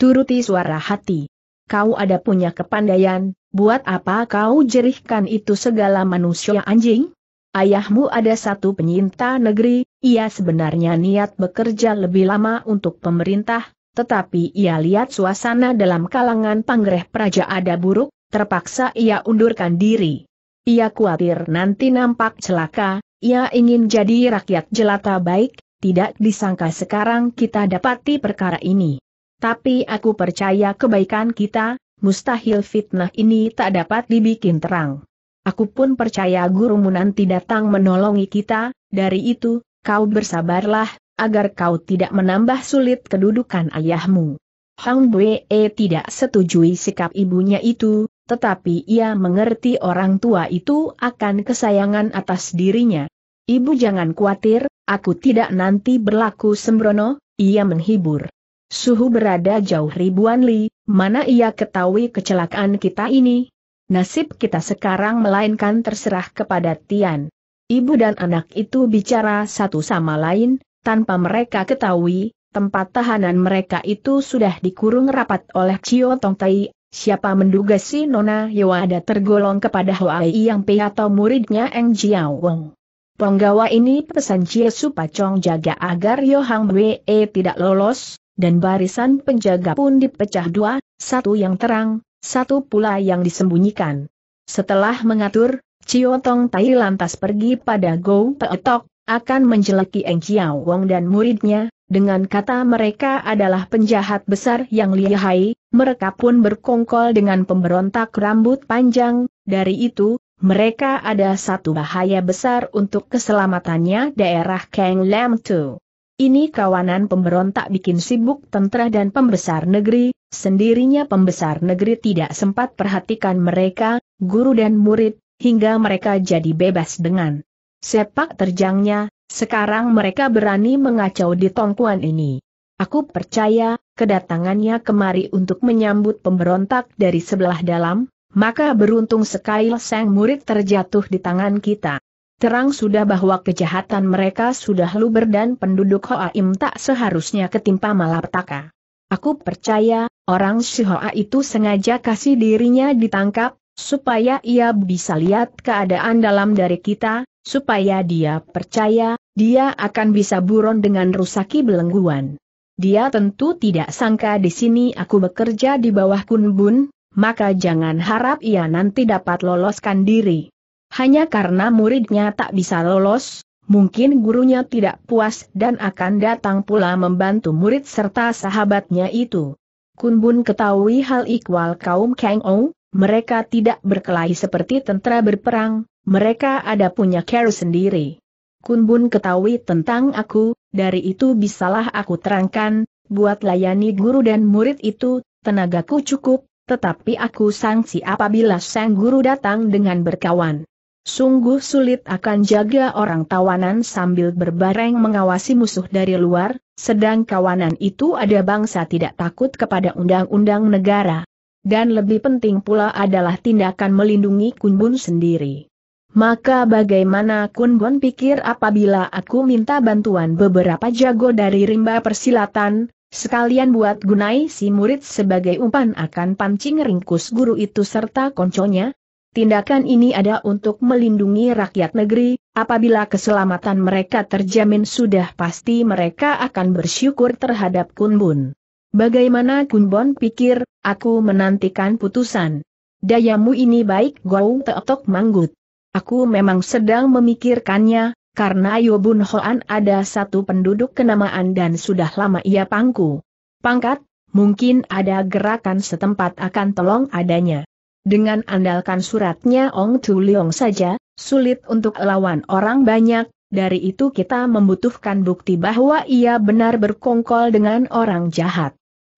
Turuti suara hati. Kau ada punya kepandaian, buat apa kau jerihkan itu segala manusia anjing? Ayahmu ada satu penyinta negeri, ia sebenarnya niat bekerja lebih lama untuk pemerintah, tetapi ia lihat suasana dalam kalangan panggreh praja ada buruk, terpaksa ia undurkan diri. Ia khawatir nanti nampak celaka, ia ingin jadi rakyat jelata baik, tidak disangka sekarang kita dapati perkara ini. Tapi aku percaya kebaikan kita, mustahil fitnah ini tak dapat dibikin terang. Aku pun percaya gurumu nanti datang menolongi kita, dari itu, kau bersabarlah, agar kau tidak menambah sulit kedudukan ayahmu. Hang Bue eh, tidak setujui sikap ibunya itu, tetapi ia mengerti orang tua itu akan kesayangan atas dirinya. Ibu jangan khawatir, aku tidak nanti berlaku sembrono, ia menghibur. Suhu berada jauh ribuan li, mana ia ketahui kecelakaan kita ini? Nasib kita sekarang melainkan terserah kepada Tian. Ibu dan anak itu bicara satu sama lain, tanpa mereka ketahui, tempat tahanan mereka itu sudah dikurung rapat oleh Cio Tong Tai. Siapa menduga si Nona ada tergolong kepada Yi Yang Pei atau muridnya Eng Jiao Wong. Penggawa ini pesan Cie Pacong jaga agar Yohang Wei e tidak lolos, dan barisan penjaga pun dipecah dua, satu yang terang, satu pula yang disembunyikan. Setelah mengatur, Cio Tong Tai lantas pergi pada Go Peetok, akan menjeleki Eng Chiao Wong dan muridnya, dengan kata mereka adalah penjahat besar yang lihai, mereka pun berkongkol dengan pemberontak rambut panjang, dari itu, mereka ada satu bahaya besar untuk keselamatannya daerah Kang Lam Tu. Ini kawanan pemberontak bikin sibuk tentera dan pembesar negeri, sendirinya pembesar negeri tidak sempat perhatikan mereka, guru dan murid, hingga mereka jadi bebas dengan sepak terjangnya, sekarang mereka berani mengacau di tongkuan ini. Aku percaya, kedatangannya kemari untuk menyambut pemberontak dari sebelah dalam, maka beruntung sekali sang murid terjatuh di tangan kita. Terang sudah bahwa kejahatan mereka sudah luber dan penduduk Hoa Im tak seharusnya ketimpa malapetaka. Aku percaya, orang Shihoa itu sengaja kasih dirinya ditangkap, supaya ia bisa lihat keadaan dalam dari kita, supaya dia percaya, dia akan bisa buron dengan rusaki belengguan. Dia tentu tidak sangka di sini aku bekerja di bawah kunbun, maka jangan harap ia nanti dapat loloskan diri. Hanya karena muridnya tak bisa lolos, mungkin gurunya tidak puas dan akan datang pula membantu murid serta sahabatnya itu. Kunbun ketahui hal ikwal kaum Kang Ou, mereka tidak berkelahi seperti tentara berperang, mereka ada punya care sendiri. Kun bun ketahui tentang aku, dari itu bisalah aku terangkan, buat layani guru dan murid itu, tenagaku cukup, tetapi aku sangsi apabila sang guru datang dengan berkawan. Sungguh sulit akan jaga orang tawanan sambil berbareng mengawasi musuh dari luar, sedang kawanan itu ada bangsa tidak takut kepada undang-undang negara dan lebih penting pula adalah tindakan melindungi Kunbun sendiri. Maka bagaimana Kunbun pikir apabila aku minta bantuan beberapa jago dari rimba persilatan, sekalian buat gunai si murid sebagai umpan akan pancing ringkus guru itu serta konconya, Tindakan ini ada untuk melindungi rakyat negeri, apabila keselamatan mereka terjamin sudah pasti mereka akan bersyukur terhadap Kunbun. Bagaimana Kunbon pikir, aku menantikan putusan. Dayamu ini baik Gou Teotok Manggut. Aku memang sedang memikirkannya, karena Yobun Hoan ada satu penduduk kenamaan dan sudah lama ia pangku. Pangkat, mungkin ada gerakan setempat akan tolong adanya. Dengan andalkan suratnya Ong Tu Leong saja, sulit untuk lawan orang banyak, dari itu kita membutuhkan bukti bahwa ia benar berkongkol dengan orang jahat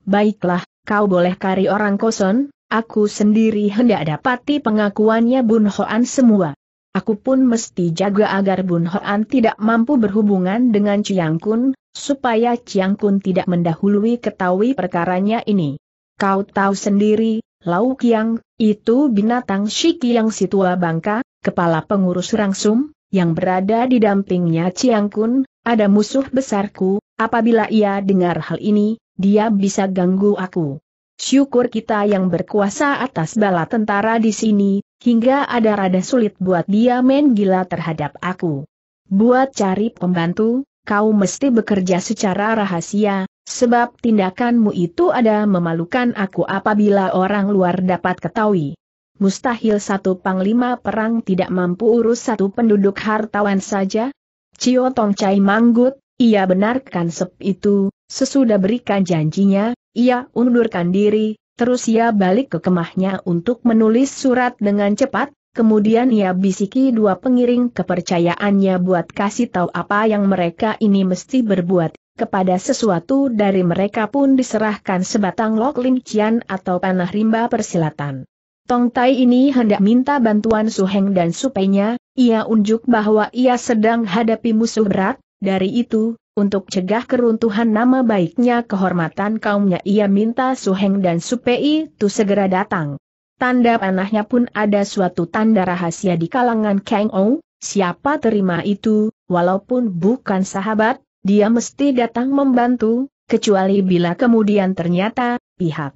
baiklah, kau boleh kari orang koson, aku sendiri hendak dapati pengakuannya Bun Hoan semua. Aku pun mesti jaga agar Bun Hoan tidak mampu berhubungan dengan Chiang Kun, supaya Chiang Kun tidak mendahului ketahui perkaranya ini. Kau tahu sendiri, Lau Kiang, itu binatang Shiki yang si bangka, kepala pengurus Rangsum, yang berada di dampingnya Chiang Kun, ada musuh besarku, apabila ia dengar hal ini, dia bisa ganggu aku. Syukur kita yang berkuasa atas bala tentara di sini, hingga ada rada sulit buat dia main gila terhadap aku. Buat cari pembantu, kau mesti bekerja secara rahasia, sebab tindakanmu itu ada memalukan aku apabila orang luar dapat ketahui. Mustahil satu panglima perang tidak mampu urus satu penduduk hartawan saja? Cio Tong Chai manggut, ia benarkan sep itu, sesudah berikan janjinya, ia undurkan diri, terus ia balik ke kemahnya untuk menulis surat dengan cepat, kemudian ia bisiki dua pengiring kepercayaannya buat kasih tahu apa yang mereka ini mesti berbuat, kepada sesuatu dari mereka pun diserahkan sebatang lok lincian atau panah rimba persilatan. Tong Tai ini hendak minta bantuan Suheng dan supainya, ia unjuk bahwa ia sedang hadapi musuh berat, dari itu, untuk cegah keruntuhan nama baiknya kehormatan kaumnya ia minta Suheng dan Supei itu segera datang. Tanda panahnya pun ada suatu tanda rahasia di kalangan Kang Ong, siapa terima itu, walaupun bukan sahabat, dia mesti datang membantu, kecuali bila kemudian ternyata, pihak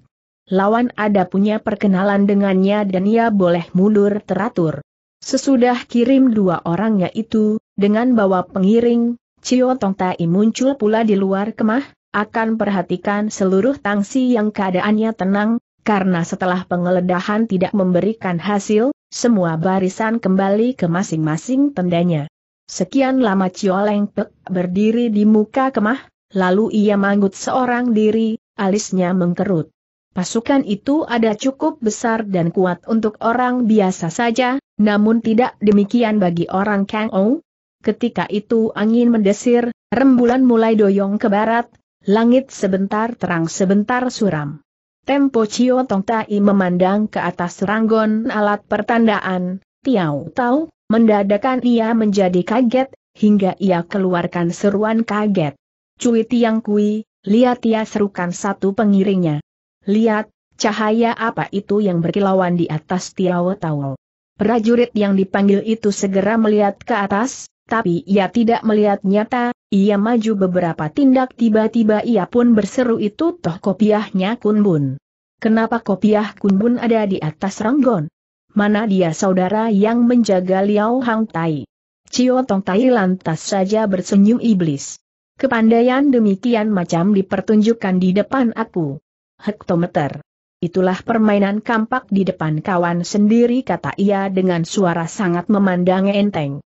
lawan ada punya perkenalan dengannya dan ia boleh mundur teratur. Sesudah kirim dua orangnya itu, dengan bawa pengiring, Cio Tong Tai muncul pula di luar kemah, akan perhatikan seluruh tangsi yang keadaannya tenang, karena setelah pengeledahan tidak memberikan hasil, semua barisan kembali ke masing-masing tendanya. Sekian lama Cio Leng Pek berdiri di muka kemah, lalu ia manggut seorang diri, alisnya mengkerut. Pasukan itu ada cukup besar dan kuat untuk orang biasa saja, namun tidak demikian bagi orang Kang Ou, ketika itu angin mendesir, rembulan mulai doyong ke barat, langit sebentar terang sebentar suram. Tempo Cio Tong Tai memandang ke atas ranggon alat pertandaan, Tiau tahu, mendadakan ia menjadi kaget, hingga ia keluarkan seruan kaget. Cui Tiang Kui, lihat ia serukan satu pengiringnya. Lihat, cahaya apa itu yang berkilauan di atas Tiau taul. Prajurit yang dipanggil itu segera melihat ke atas, tapi ia tidak melihat nyata, ia maju beberapa tindak tiba-tiba ia pun berseru itu toh kopiahnya Kunbun. Kenapa kopiah Kunbun ada di atas ranggon? Mana dia saudara yang menjaga Liao Hang Tai? Cio Tong Tai lantas saja bersenyum iblis. Kepandaian demikian macam dipertunjukkan di depan aku. Hektometer. Itulah permainan kampak di depan kawan sendiri kata ia dengan suara sangat memandang enteng.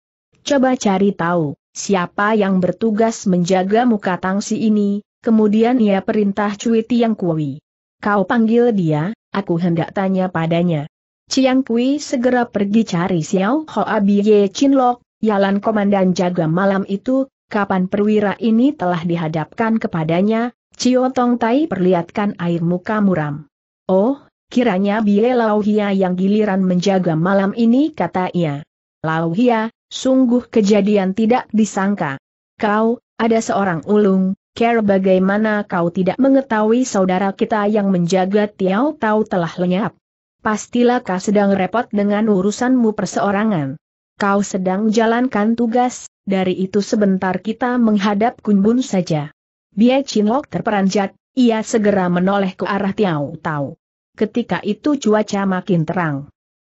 Coba cari tahu, siapa yang bertugas menjaga muka tangsi ini, kemudian ia perintah Cui Tiang Kui. Kau panggil dia, aku hendak tanya padanya. Ciang Kui segera pergi cari Xiao Hoa Biye Chin Lok, Yalan Komandan Jaga malam itu, kapan perwira ini telah dihadapkan kepadanya, Cio Tong Tai perlihatkan air muka muram. Oh, kiranya Bie Lau Hia yang giliran menjaga malam ini kata ia. Lau Hia, sungguh kejadian tidak disangka. Kau, ada seorang ulung, care bagaimana kau tidak mengetahui saudara kita yang menjaga Tiao Tau telah lenyap. Pastilah kau sedang repot dengan urusanmu perseorangan. Kau sedang jalankan tugas, dari itu sebentar kita menghadap Kunbun saja. Bia Chinlok terperanjat, ia segera menoleh ke arah Tiao Tau. Ketika itu cuaca makin terang.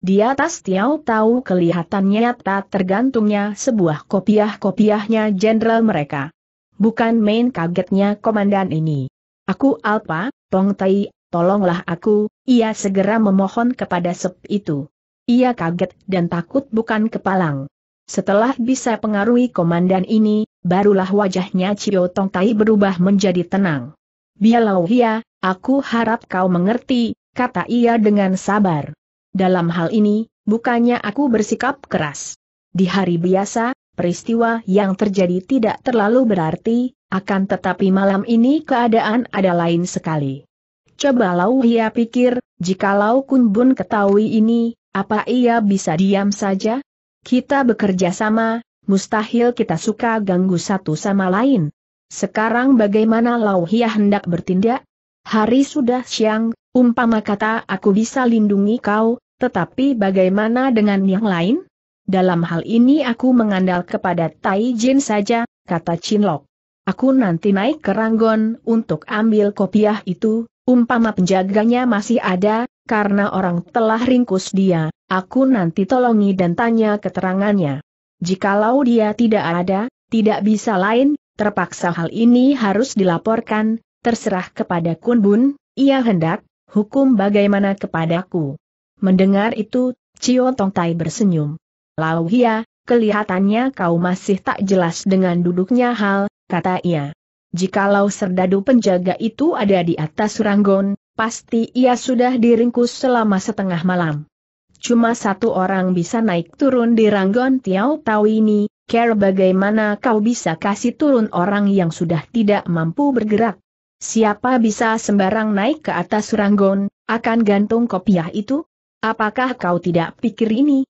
Di atas tiau Tau kelihatannya tak tergantungnya sebuah kopiah-kopiahnya jenderal mereka. Bukan main kagetnya komandan ini. Aku Alpa, Tong Tai, tolonglah aku, ia segera memohon kepada sep itu. Ia kaget dan takut bukan kepalang. Setelah bisa pengaruhi komandan ini, barulah wajahnya Cio Tong Tai berubah menjadi tenang. Biarlah hia, aku harap kau mengerti, kata ia dengan sabar. Dalam hal ini, bukannya aku bersikap keras. Di hari biasa, peristiwa yang terjadi tidak terlalu berarti, akan tetapi malam ini keadaan ada lain sekali. Cobalau ia pikir, jikalau Kunbun ketahui ini, apa ia bisa diam saja? Kita bekerja sama, mustahil kita suka ganggu satu sama lain. Sekarang bagaimana Lau Hia hendak bertindak? Hari sudah siang, umpama kata aku bisa lindungi kau, tetapi bagaimana dengan yang lain? Dalam hal ini aku mengandal kepada Tai Jin saja, kata Chinlok. Aku nanti naik ke Ranggon untuk ambil kopiah itu, umpama penjaganya masih ada, karena orang telah ringkus dia, aku nanti tolongi dan tanya keterangannya. Jikalau dia tidak ada, tidak bisa lain, terpaksa hal ini harus dilaporkan, terserah kepada Kun Bun, ia hendak, hukum bagaimana kepadaku. Mendengar itu, Cio Tong Tai bersenyum. Lau Hia, kelihatannya kau masih tak jelas dengan duduknya hal, kata ia. Jikalau serdadu penjaga itu ada di atas ranggon, pasti ia sudah diringkus selama setengah malam. Cuma satu orang bisa naik turun di ranggon Tiao Tau ini, care bagaimana kau bisa kasih turun orang yang sudah tidak mampu bergerak. Siapa bisa sembarang naik ke atas ranggon, akan gantung kopiah itu? Apakah kau tidak pikir ini?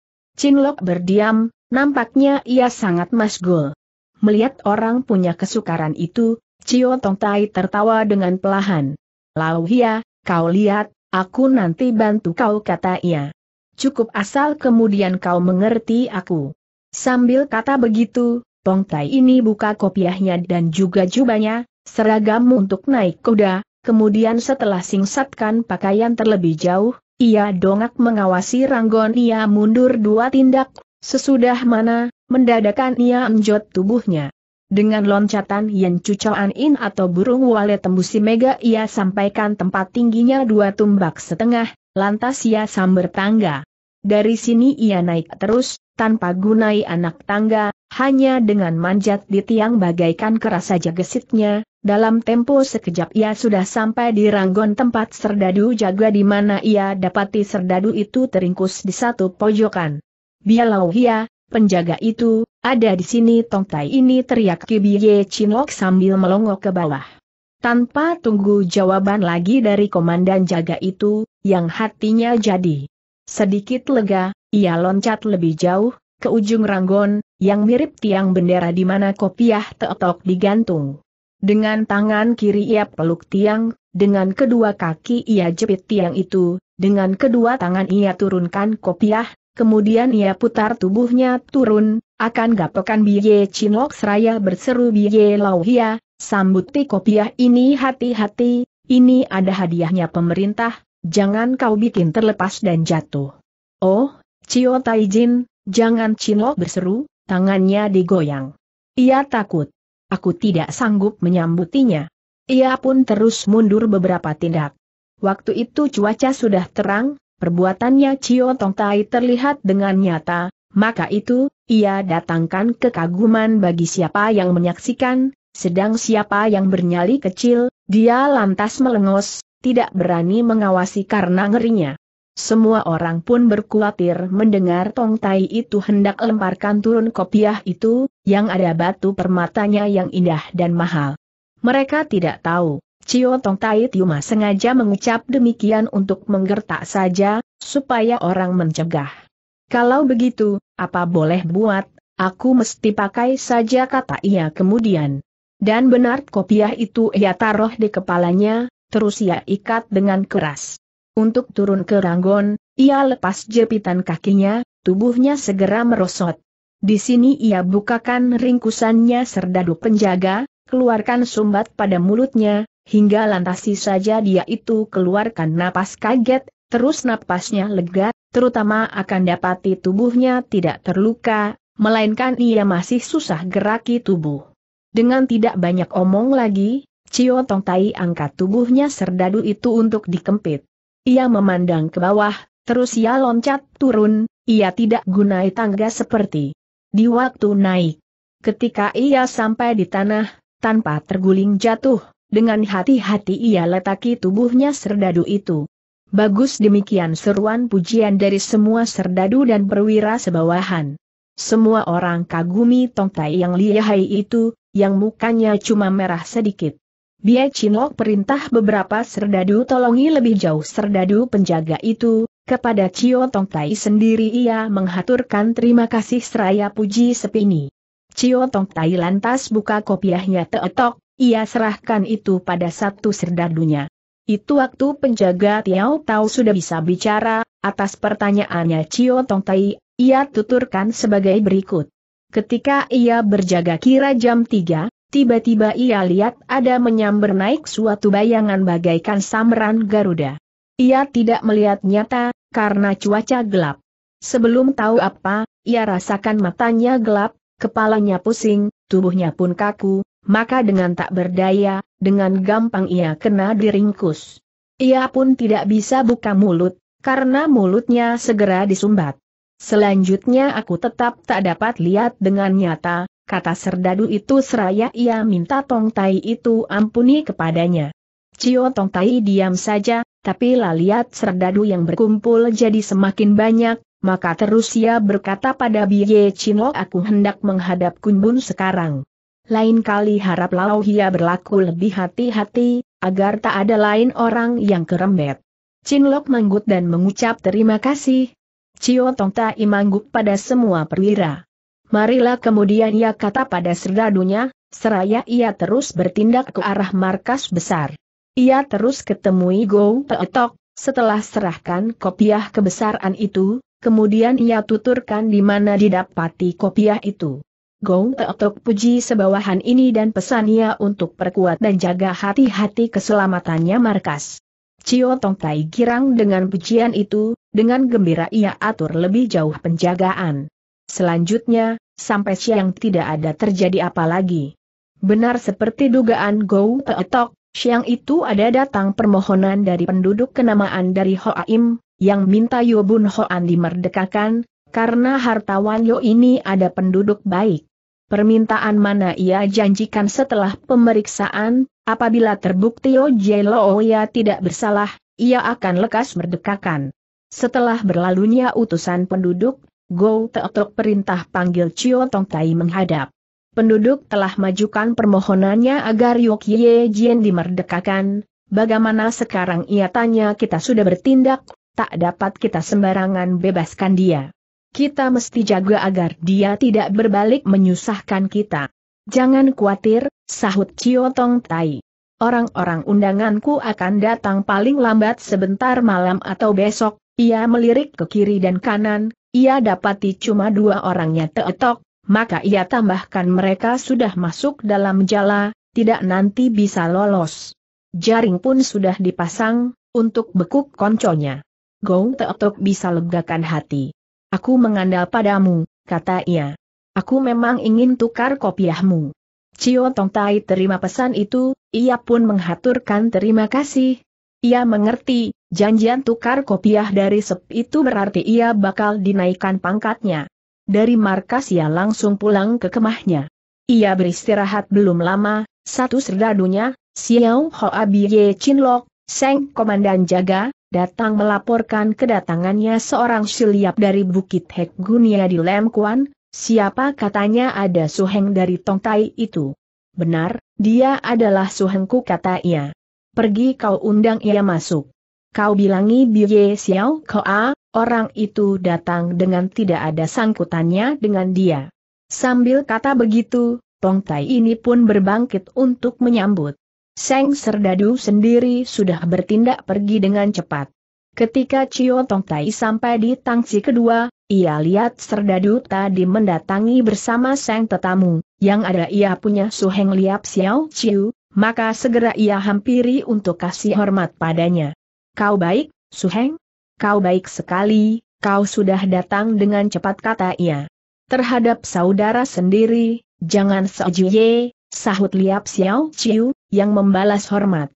Lok berdiam, nampaknya ia sangat masgul. Melihat orang punya kesukaran itu, Cio Tong Tai tertawa dengan pelahan. Lau Hia, kau lihat, aku nanti bantu kau kata ia. Cukup asal kemudian kau mengerti aku. Sambil kata begitu, Tong Tai ini buka kopiahnya dan juga jubahnya, seragam untuk naik kuda, kemudian setelah singsatkan pakaian terlebih jauh, ia dongak mengawasi Ranggon ia mundur dua tindak, sesudah mana, mendadakan ia menjot tubuhnya. Dengan loncatan yang cucoan in atau burung wale tembusi mega ia sampaikan tempat tingginya dua tumbak setengah, lantas ia samber tangga. Dari sini ia naik terus, tanpa gunai anak tangga, hanya dengan manjat di tiang bagaikan kerasa gesitnya. Dalam tempo sekejap ia sudah sampai di ranggon tempat serdadu jaga di mana ia dapati serdadu itu teringkus di satu pojokan. Bialau ia, penjaga itu, ada di sini tongtai ini teriak kibie Chinlok sambil melongok ke bawah. Tanpa tunggu jawaban lagi dari komandan jaga itu, yang hatinya jadi sedikit lega, ia loncat lebih jauh, ke ujung ranggon, yang mirip tiang bendera di mana kopiah teotok digantung. Dengan tangan kiri ia peluk tiang, dengan kedua kaki ia jepit tiang itu, dengan kedua tangan ia turunkan kopiah, kemudian ia putar tubuhnya turun, akan gapekan Biye cinlok Seraya berseru Biye Lauhia, sambuti kopiah ini hati-hati, ini ada hadiahnya pemerintah, jangan kau bikin terlepas dan jatuh. Oh, Cio Taijin, jangan cinlok berseru, tangannya digoyang. Ia takut. Aku tidak sanggup menyambutinya. Ia pun terus mundur beberapa tindak. Waktu itu cuaca sudah terang, perbuatannya Cio Tongtai terlihat dengan nyata, maka itu, ia datangkan kekaguman bagi siapa yang menyaksikan, sedang siapa yang bernyali kecil, dia lantas melengos, tidak berani mengawasi karena ngerinya. Semua orang pun berkuatir mendengar Tongtai itu hendak lemparkan turun kopiah itu, yang ada batu permatanya yang indah dan mahal. Mereka tidak tahu, Cio Tong Tai Tiuma sengaja mengucap demikian untuk menggertak saja, supaya orang mencegah. Kalau begitu, apa boleh buat, aku mesti pakai saja kata ia kemudian. Dan benar kopiah itu ia taruh di kepalanya, terus ia ikat dengan keras. Untuk turun ke ranggon, ia lepas jepitan kakinya, tubuhnya segera merosot. Di sini ia bukakan ringkusannya serdadu penjaga, keluarkan sumbat pada mulutnya, hingga lantasi saja dia itu keluarkan napas kaget, terus napasnya lega, terutama akan dapati tubuhnya tidak terluka, melainkan ia masih susah geraki tubuh. Dengan tidak banyak omong lagi, Cio Tong Tai angkat tubuhnya serdadu itu untuk dikempit. Ia memandang ke bawah, terus ia loncat turun, ia tidak gunai tangga seperti di waktu naik. Ketika ia sampai di tanah, tanpa terguling jatuh, dengan hati-hati ia letaki tubuhnya serdadu itu. Bagus demikian seruan pujian dari semua serdadu dan perwira sebawahan. Semua orang kagumi tongtai yang lihai itu, yang mukanya cuma merah sedikit. Bia Chinlok perintah beberapa serdadu tolongi lebih jauh serdadu penjaga itu, kepada Cio Tai sendiri ia menghaturkan terima kasih seraya puji sepini. Cio Tai lantas buka kopiahnya teetok, ia serahkan itu pada satu serdadunya. Itu waktu penjaga Tiao Tau sudah bisa bicara, atas pertanyaannya Cio Tai, ia tuturkan sebagai berikut. Ketika ia berjaga kira jam 3, tiba-tiba ia lihat ada menyamber naik suatu bayangan bagaikan samran Garuda. Ia tidak melihat nyata, karena cuaca gelap. Sebelum tahu apa, ia rasakan matanya gelap, kepalanya pusing, tubuhnya pun kaku, maka dengan tak berdaya, dengan gampang ia kena diringkus. Ia pun tidak bisa buka mulut, karena mulutnya segera disumbat. Selanjutnya aku tetap tak dapat lihat dengan nyata, kata serdadu itu seraya ia minta Tong Tai itu ampuni kepadanya. Cio Tong Tai diam saja, tapi lihat serdadu yang berkumpul jadi semakin banyak, maka terus ia berkata pada Biye Chinlo aku hendak menghadap Kunbun sekarang. Lain kali harap Lao Hia berlaku lebih hati-hati, agar tak ada lain orang yang kerembet. Chinlok manggut dan mengucap terima kasih. Cio Tong Tai mangguk pada semua perwira. Marilah kemudian ia kata pada serdadunya, seraya ia terus bertindak ke arah markas besar. Ia terus ketemui Go Peetok, setelah serahkan kopiah kebesaran itu, kemudian ia tuturkan di mana didapati kopiah itu. Gong Teotok puji sebawahan ini dan pesan ia untuk perkuat dan jaga hati-hati keselamatannya markas. Cio Tong Tai girang dengan pujian itu, dengan gembira ia atur lebih jauh penjagaan. Selanjutnya, sampai siang tidak ada terjadi apa lagi. Benar seperti dugaan Gou Teotok, Siang itu ada datang permohonan dari penduduk kenamaan dari Hoaim, yang minta Yobun Hoan dimerdekakan, karena hartawan Yo ini ada penduduk baik. Permintaan mana ia janjikan setelah pemeriksaan, apabila terbukti Yo Jeloya tidak bersalah, ia akan lekas merdekakan. Setelah berlalunya utusan penduduk, Go Teotok perintah panggil Chio Tong Tai menghadap penduduk telah majukan permohonannya agar Yok Ye Jien dimerdekakan, bagaimana sekarang ia tanya kita sudah bertindak, tak dapat kita sembarangan bebaskan dia. Kita mesti jaga agar dia tidak berbalik menyusahkan kita. Jangan khawatir, sahut Tong Tai. Orang-orang undanganku akan datang paling lambat sebentar malam atau besok, ia melirik ke kiri dan kanan, ia dapati cuma dua orangnya teetok, maka ia tambahkan mereka sudah masuk dalam jala, tidak nanti bisa lolos. Jaring pun sudah dipasang, untuk bekuk konconya. Gong Teotok bisa legakan hati. Aku mengandal padamu, kata ia. Aku memang ingin tukar kopiahmu. Cio Tong Tai terima pesan itu, ia pun menghaturkan terima kasih. Ia mengerti, janjian tukar kopiah dari sep itu berarti ia bakal dinaikkan pangkatnya. Dari markas ia langsung pulang ke kemahnya. Ia beristirahat belum lama, satu serdadunya, Xiao Ho Abie Chin Lok, Seng Komandan Jaga, datang melaporkan kedatangannya seorang siliap dari Bukit Hek Gunia di Lem Kuan, siapa katanya ada suheng dari Tongtai itu. Benar, dia adalah suhengku kata ia. Pergi kau undang ia masuk. Kau bilangi Biye Xiao A orang itu datang dengan tidak ada sangkutannya dengan dia. Sambil kata begitu, Tong Tai ini pun berbangkit untuk menyambut. Seng Serdadu sendiri sudah bertindak pergi dengan cepat. Ketika Cio Tong Tai sampai di tangsi kedua, ia lihat Serdadu tadi mendatangi bersama Seng tetamu, yang ada ia punya Suheng Liap Xiao Chiu, maka segera ia hampiri untuk kasih hormat padanya. Kau baik, Suheng? kau baik sekali, kau sudah datang dengan cepat kata ia. Terhadap saudara sendiri, jangan sejuye, sahut liap Xiao Chiu, yang membalas hormat.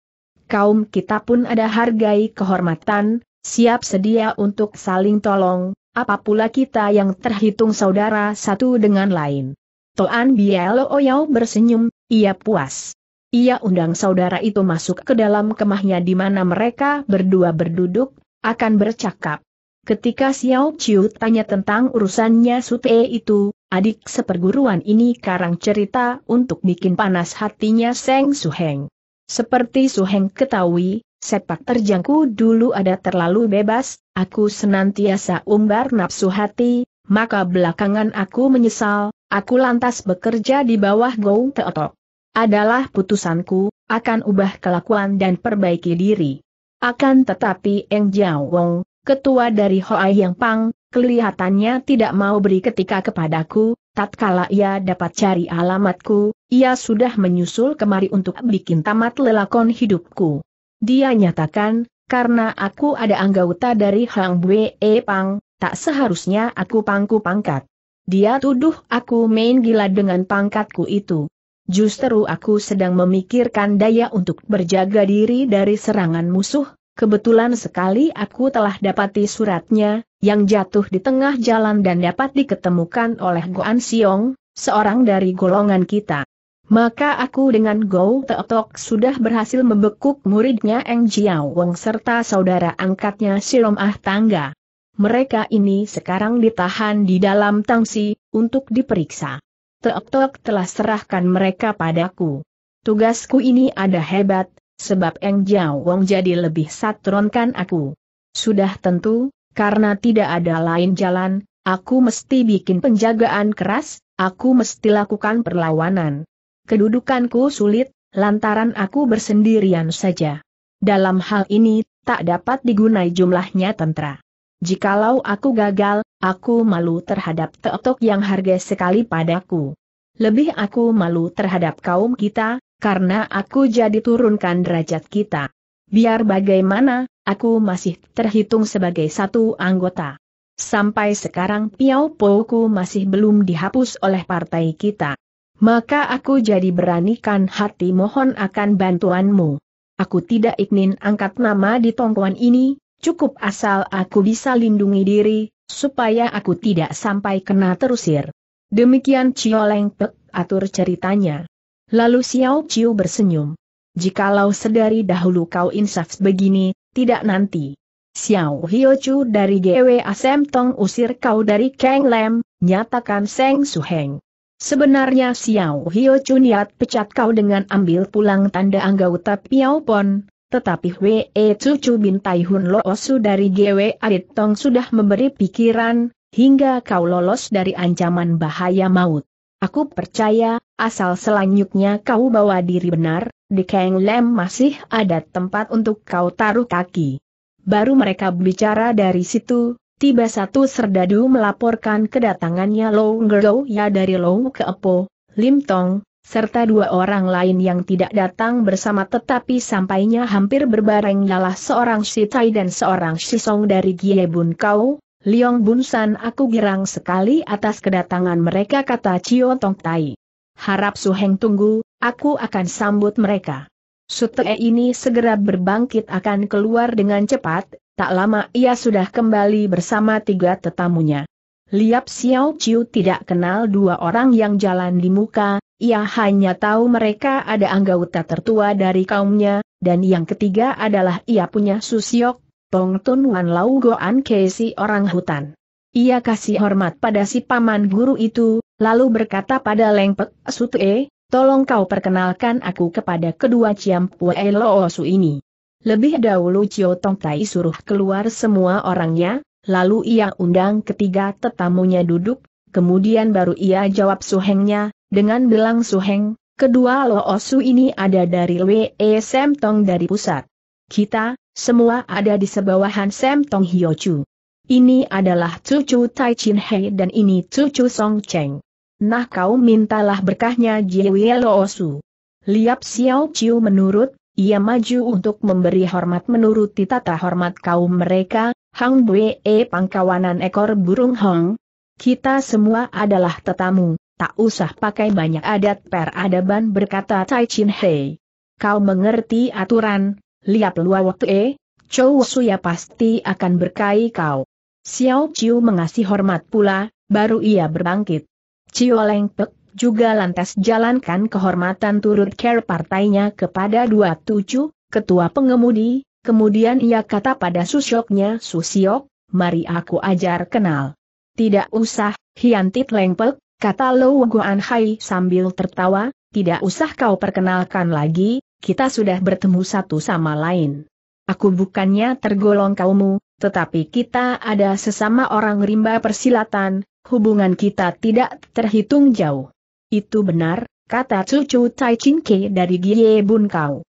Kaum kita pun ada hargai kehormatan, siap sedia untuk saling tolong, apa kita yang terhitung saudara satu dengan lain. Toan Bielo Oyao bersenyum, ia puas. Ia undang saudara itu masuk ke dalam kemahnya di mana mereka berdua berduduk, akan bercakap. Ketika Xiao Chiu tanya tentang urusannya Sute itu, adik seperguruan ini karang cerita untuk bikin panas hatinya Seng Suheng. Seperti Suheng ketahui, sepak terjangku dulu ada terlalu bebas, aku senantiasa umbar nafsu hati, maka belakangan aku menyesal, aku lantas bekerja di bawah Gou Teotok. Adalah putusanku, akan ubah kelakuan dan perbaiki diri. Akan tetapi Eng Jiao Wong, ketua dari Hoa Yang Pang, kelihatannya tidak mau beri ketika kepadaku, tatkala ia dapat cari alamatku, ia sudah menyusul kemari untuk bikin tamat lelakon hidupku. Dia nyatakan, karena aku ada anggota dari Hang Bue e Pang, tak seharusnya aku pangku pangkat. Dia tuduh aku main gila dengan pangkatku itu justru aku sedang memikirkan daya untuk berjaga diri dari serangan musuh, kebetulan sekali aku telah dapati suratnya, yang jatuh di tengah jalan dan dapat diketemukan oleh Goan Siong, seorang dari golongan kita. Maka aku dengan Gou Teotok sudah berhasil membekuk muridnya Eng Jiao Wong serta saudara angkatnya Sirom Ah Tangga. Mereka ini sekarang ditahan di dalam tangsi, untuk diperiksa teok tok telah serahkan mereka padaku. Tugasku ini ada hebat, sebab Eng Jiao Wong jadi lebih satronkan aku. Sudah tentu, karena tidak ada lain jalan, aku mesti bikin penjagaan keras, aku mesti lakukan perlawanan. Kedudukanku sulit, lantaran aku bersendirian saja. Dalam hal ini, tak dapat digunai jumlahnya tentara. Jikalau aku gagal, aku malu terhadap teotok yang harga sekali padaku. Lebih aku malu terhadap kaum kita, karena aku jadi turunkan derajat kita. Biar bagaimana, aku masih terhitung sebagai satu anggota. Sampai sekarang Piau Pouku masih belum dihapus oleh partai kita. Maka aku jadi beranikan hati mohon akan bantuanmu. Aku tidak ingin angkat nama di tongkuan ini, Cukup asal aku bisa lindungi diri, supaya aku tidak sampai kena terusir. Demikian Cio Leng Pek atur ceritanya. Lalu Xiao Chiu bersenyum. Jikalau sedari dahulu kau insaf begini, tidak nanti. Xiao Hio Chu dari GW Asem Tong usir kau dari Kang Lem, nyatakan Seng Su Heng. Sebenarnya Xiao Hio Chu niat pecat kau dengan ambil pulang tanda anggota Piao Pon, tetapi Hwee Cucu bin Tai Hun Loosu dari GW Adit Tong sudah memberi pikiran, hingga kau lolos dari ancaman bahaya maut. Aku percaya, asal selanjutnya kau bawa diri benar, di Kang Lem masih ada tempat untuk kau taruh kaki. Baru mereka berbicara dari situ, tiba satu serdadu melaporkan kedatangannya Long Gerou ya dari Long ke Lim Tong, serta dua orang lain yang tidak datang bersama tetapi sampainya hampir berbareng ialah seorang Tai dan seorang Shisong dari Bun Kau, Liong Bunsan aku girang sekali atas kedatangan mereka kata Cio Tong Tai. Harap Su Heng tunggu, aku akan sambut mereka. Sutee ini segera berbangkit akan keluar dengan cepat, tak lama ia sudah kembali bersama tiga tetamunya. Liap Xiao Chiu tidak kenal dua orang yang jalan di muka, ia hanya tahu mereka ada anggota tertua dari kaumnya, dan yang ketiga adalah ia punya Susiok, Tong Tun Wan Lau Goan Kesi orang hutan. Ia kasih hormat pada si paman guru itu, lalu berkata pada Leng Pek e, tolong kau perkenalkan aku kepada kedua Ciam Pue Loosu ini. Lebih dahulu Cio Tong Tai suruh keluar semua orangnya, lalu ia undang ketiga tetamunya duduk, kemudian baru ia jawab suhengnya, dengan bilang suheng, kedua loosu ini ada dari Wei e Semtong dari pusat. Kita, semua ada di sebawahan Semtong Hiochu. Ini adalah cucu Tai Chin Hei dan ini cucu Song Cheng. Nah kau mintalah berkahnya Jiwi Loosu. Liap Xiao Chiu menurut, ia maju untuk memberi hormat menuruti tata hormat kaum mereka, Hang Bwe e pangkawanan ekor burung Hong. Kita semua adalah tetamu, Tak usah pakai banyak adat peradaban berkata Tai Chin Hei. Kau mengerti aturan, liap waktu e, Chou Suya pasti akan berkai kau. Xiao Chiu mengasih hormat pula, baru ia berbangkit. Chiu Leng Pek juga lantas jalankan kehormatan turut care partainya kepada dua tujuh, ketua pengemudi, kemudian ia kata pada susyoknya Susiok, mari aku ajar kenal. Tidak usah, Hiantit Lengpek, Kata Lou Guan Hai sambil tertawa, tidak usah kau perkenalkan lagi, kita sudah bertemu satu sama lain. Aku bukannya tergolong kaummu, tetapi kita ada sesama orang rimba persilatan, hubungan kita tidak terhitung jauh. Itu benar, kata cucu Tai Chin Ke dari Gie Bun Kau.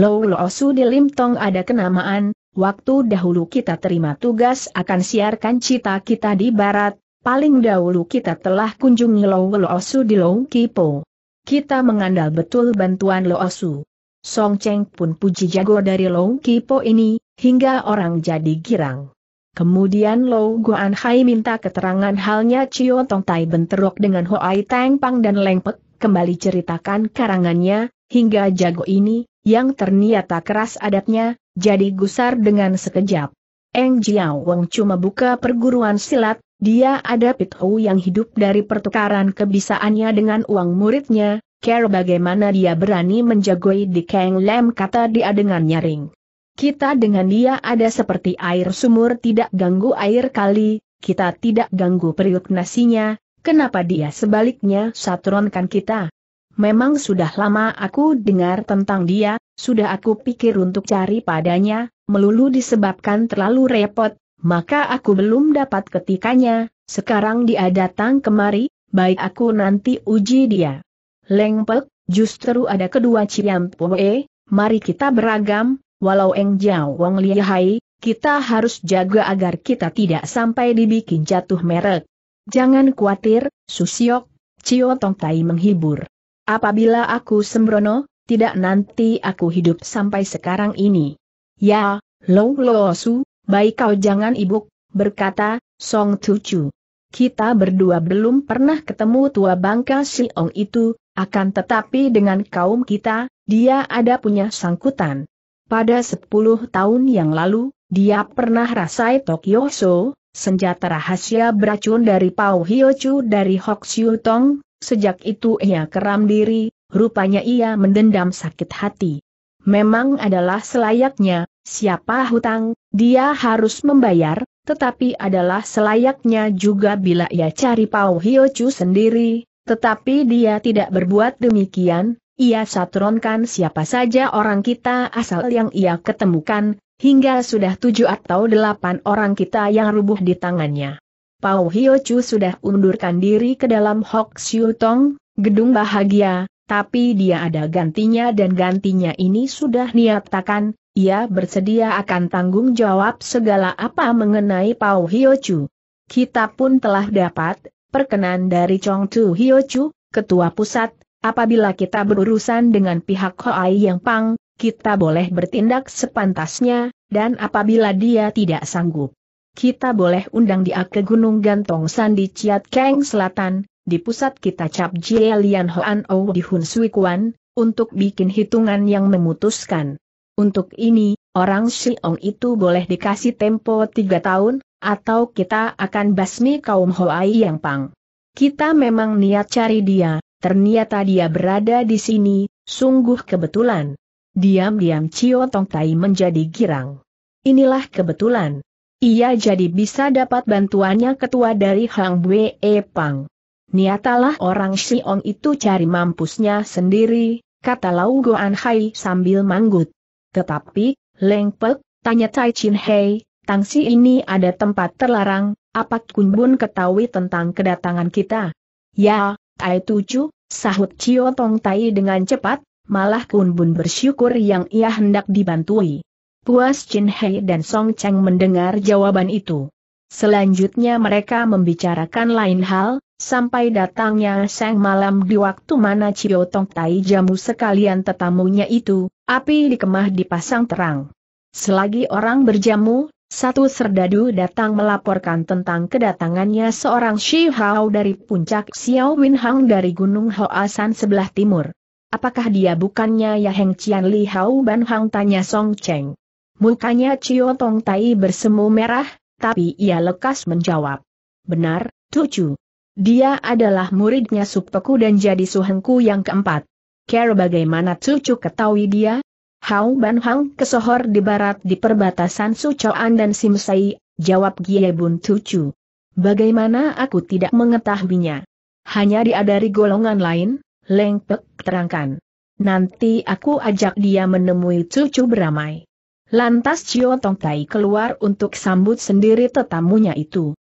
Lou Lo Su di Lim Tong ada kenamaan, waktu dahulu kita terima tugas akan siarkan cita kita di barat, paling dahulu kita telah kunjungi Lou Loosu di Lou Kipo. Kita mengandal betul bantuan Loosu. Song Cheng pun puji jago dari Lou Kipo ini, hingga orang jadi girang. Kemudian Lo Guan Hai minta keterangan halnya Cio Tong Tai benterok dengan Hoai Tang Pang dan Leng Pek, kembali ceritakan karangannya, hingga jago ini, yang ternyata keras adatnya, jadi gusar dengan sekejap. Eng Jiao Wong cuma buka perguruan silat, dia ada Pitou yang hidup dari pertukaran kebisaannya dengan uang muridnya, care bagaimana dia berani menjagoi di Kang Lem kata dia dengan nyaring. Kita dengan dia ada seperti air sumur tidak ganggu air kali, kita tidak ganggu periuk nasinya, kenapa dia sebaliknya satronkan kita? Memang sudah lama aku dengar tentang dia, sudah aku pikir untuk cari padanya, melulu disebabkan terlalu repot, maka aku belum dapat ketikanya, sekarang dia datang kemari, baik aku nanti uji dia. Lengpek, justru ada kedua Ciam Pue, mari kita beragam, walau Eng Jiao Wong lihai, kita harus jaga agar kita tidak sampai dibikin jatuh merek. Jangan khawatir, Susiok, Cio Tong Tai menghibur. Apabila aku sembrono, tidak nanti aku hidup sampai sekarang ini. Ya, Long Lo Su, baik kau jangan ibuk, berkata, Song Tucu. Kita berdua belum pernah ketemu tua bangka si Ong itu, akan tetapi dengan kaum kita, dia ada punya sangkutan. Pada sepuluh tahun yang lalu, dia pernah rasai Tokyo So, senjata rahasia beracun dari Pao Hyochu dari Hok Siu Tong, sejak itu ia keram diri, rupanya ia mendendam sakit hati. Memang adalah selayaknya, siapa hutang, dia harus membayar, tetapi adalah selayaknya juga bila ia cari Pau Hio Chu sendiri, tetapi dia tidak berbuat demikian, ia satronkan siapa saja orang kita asal yang ia ketemukan, hingga sudah tujuh atau delapan orang kita yang rubuh di tangannya. Pau Hio Chu sudah undurkan diri ke dalam Hok Siu Tong, gedung bahagia, tapi dia ada gantinya dan gantinya ini sudah niatakan, ia bersedia akan tanggung jawab segala apa mengenai Pau Chu. Kita pun telah dapat perkenan dari Chong Tu Chu, Ketua Pusat, apabila kita berurusan dengan pihak Hoai Yang Pang, kita boleh bertindak sepantasnya, dan apabila dia tidak sanggup, kita boleh undang dia ke Gunung Gantong San di Chiat Keng Selatan, di pusat kita Cap Jie Lian Hoan Ou di Hun Sui Kuan, untuk bikin hitungan yang memutuskan. Untuk ini, orang Syiong itu boleh dikasih tempo tiga tahun, atau kita akan basmi kaum Hoai yang pang. Kita memang niat cari dia, ternyata dia berada di sini, sungguh kebetulan. Diam-diam Cio Tong Tai menjadi girang. Inilah kebetulan. Ia jadi bisa dapat bantuannya ketua dari Hang Bue e Pang. Niatalah orang Syiong itu cari mampusnya sendiri, kata Lau Goan Hai sambil manggut. Tetapi, Leng Pek, tanya Tai Chin Hei, tangsi ini ada tempat terlarang, apa Kun Bun ketahui tentang kedatangan kita? Ya, Tai Tuju, sahut Cio Tong Tai dengan cepat, malah Kun Bun bersyukur yang ia hendak dibantui. Puas Chin Hei dan Song Cheng mendengar jawaban itu. Selanjutnya mereka membicarakan lain hal, Sampai datangnya sang malam di waktu mana Cio Tong Tai jamu sekalian tetamunya itu, api dikemah dipasang terang. Selagi orang berjamu, satu serdadu datang melaporkan tentang kedatangannya seorang Shi Hao dari puncak Xiao Win Hang dari Gunung Hoasan sebelah timur. Apakah dia bukannya Ya Heng Cian Li Hao Ban Hang tanya Song Cheng. Mukanya Cio Tong Tai bersemu merah, tapi ia lekas menjawab. Benar, tujuh. Dia adalah muridnya Supeku dan jadi Suhengku yang keempat. Care bagaimana cucu ketahui dia? Hau Ban Hang kesohor di barat di perbatasan Sucoan dan Simsai, jawab Gie Bun Tucu. Bagaimana aku tidak mengetahuinya? Hanya diadari golongan lain, Leng Pek terangkan. Nanti aku ajak dia menemui cucu beramai. Lantas Cio Tong Tai keluar untuk sambut sendiri tetamunya itu.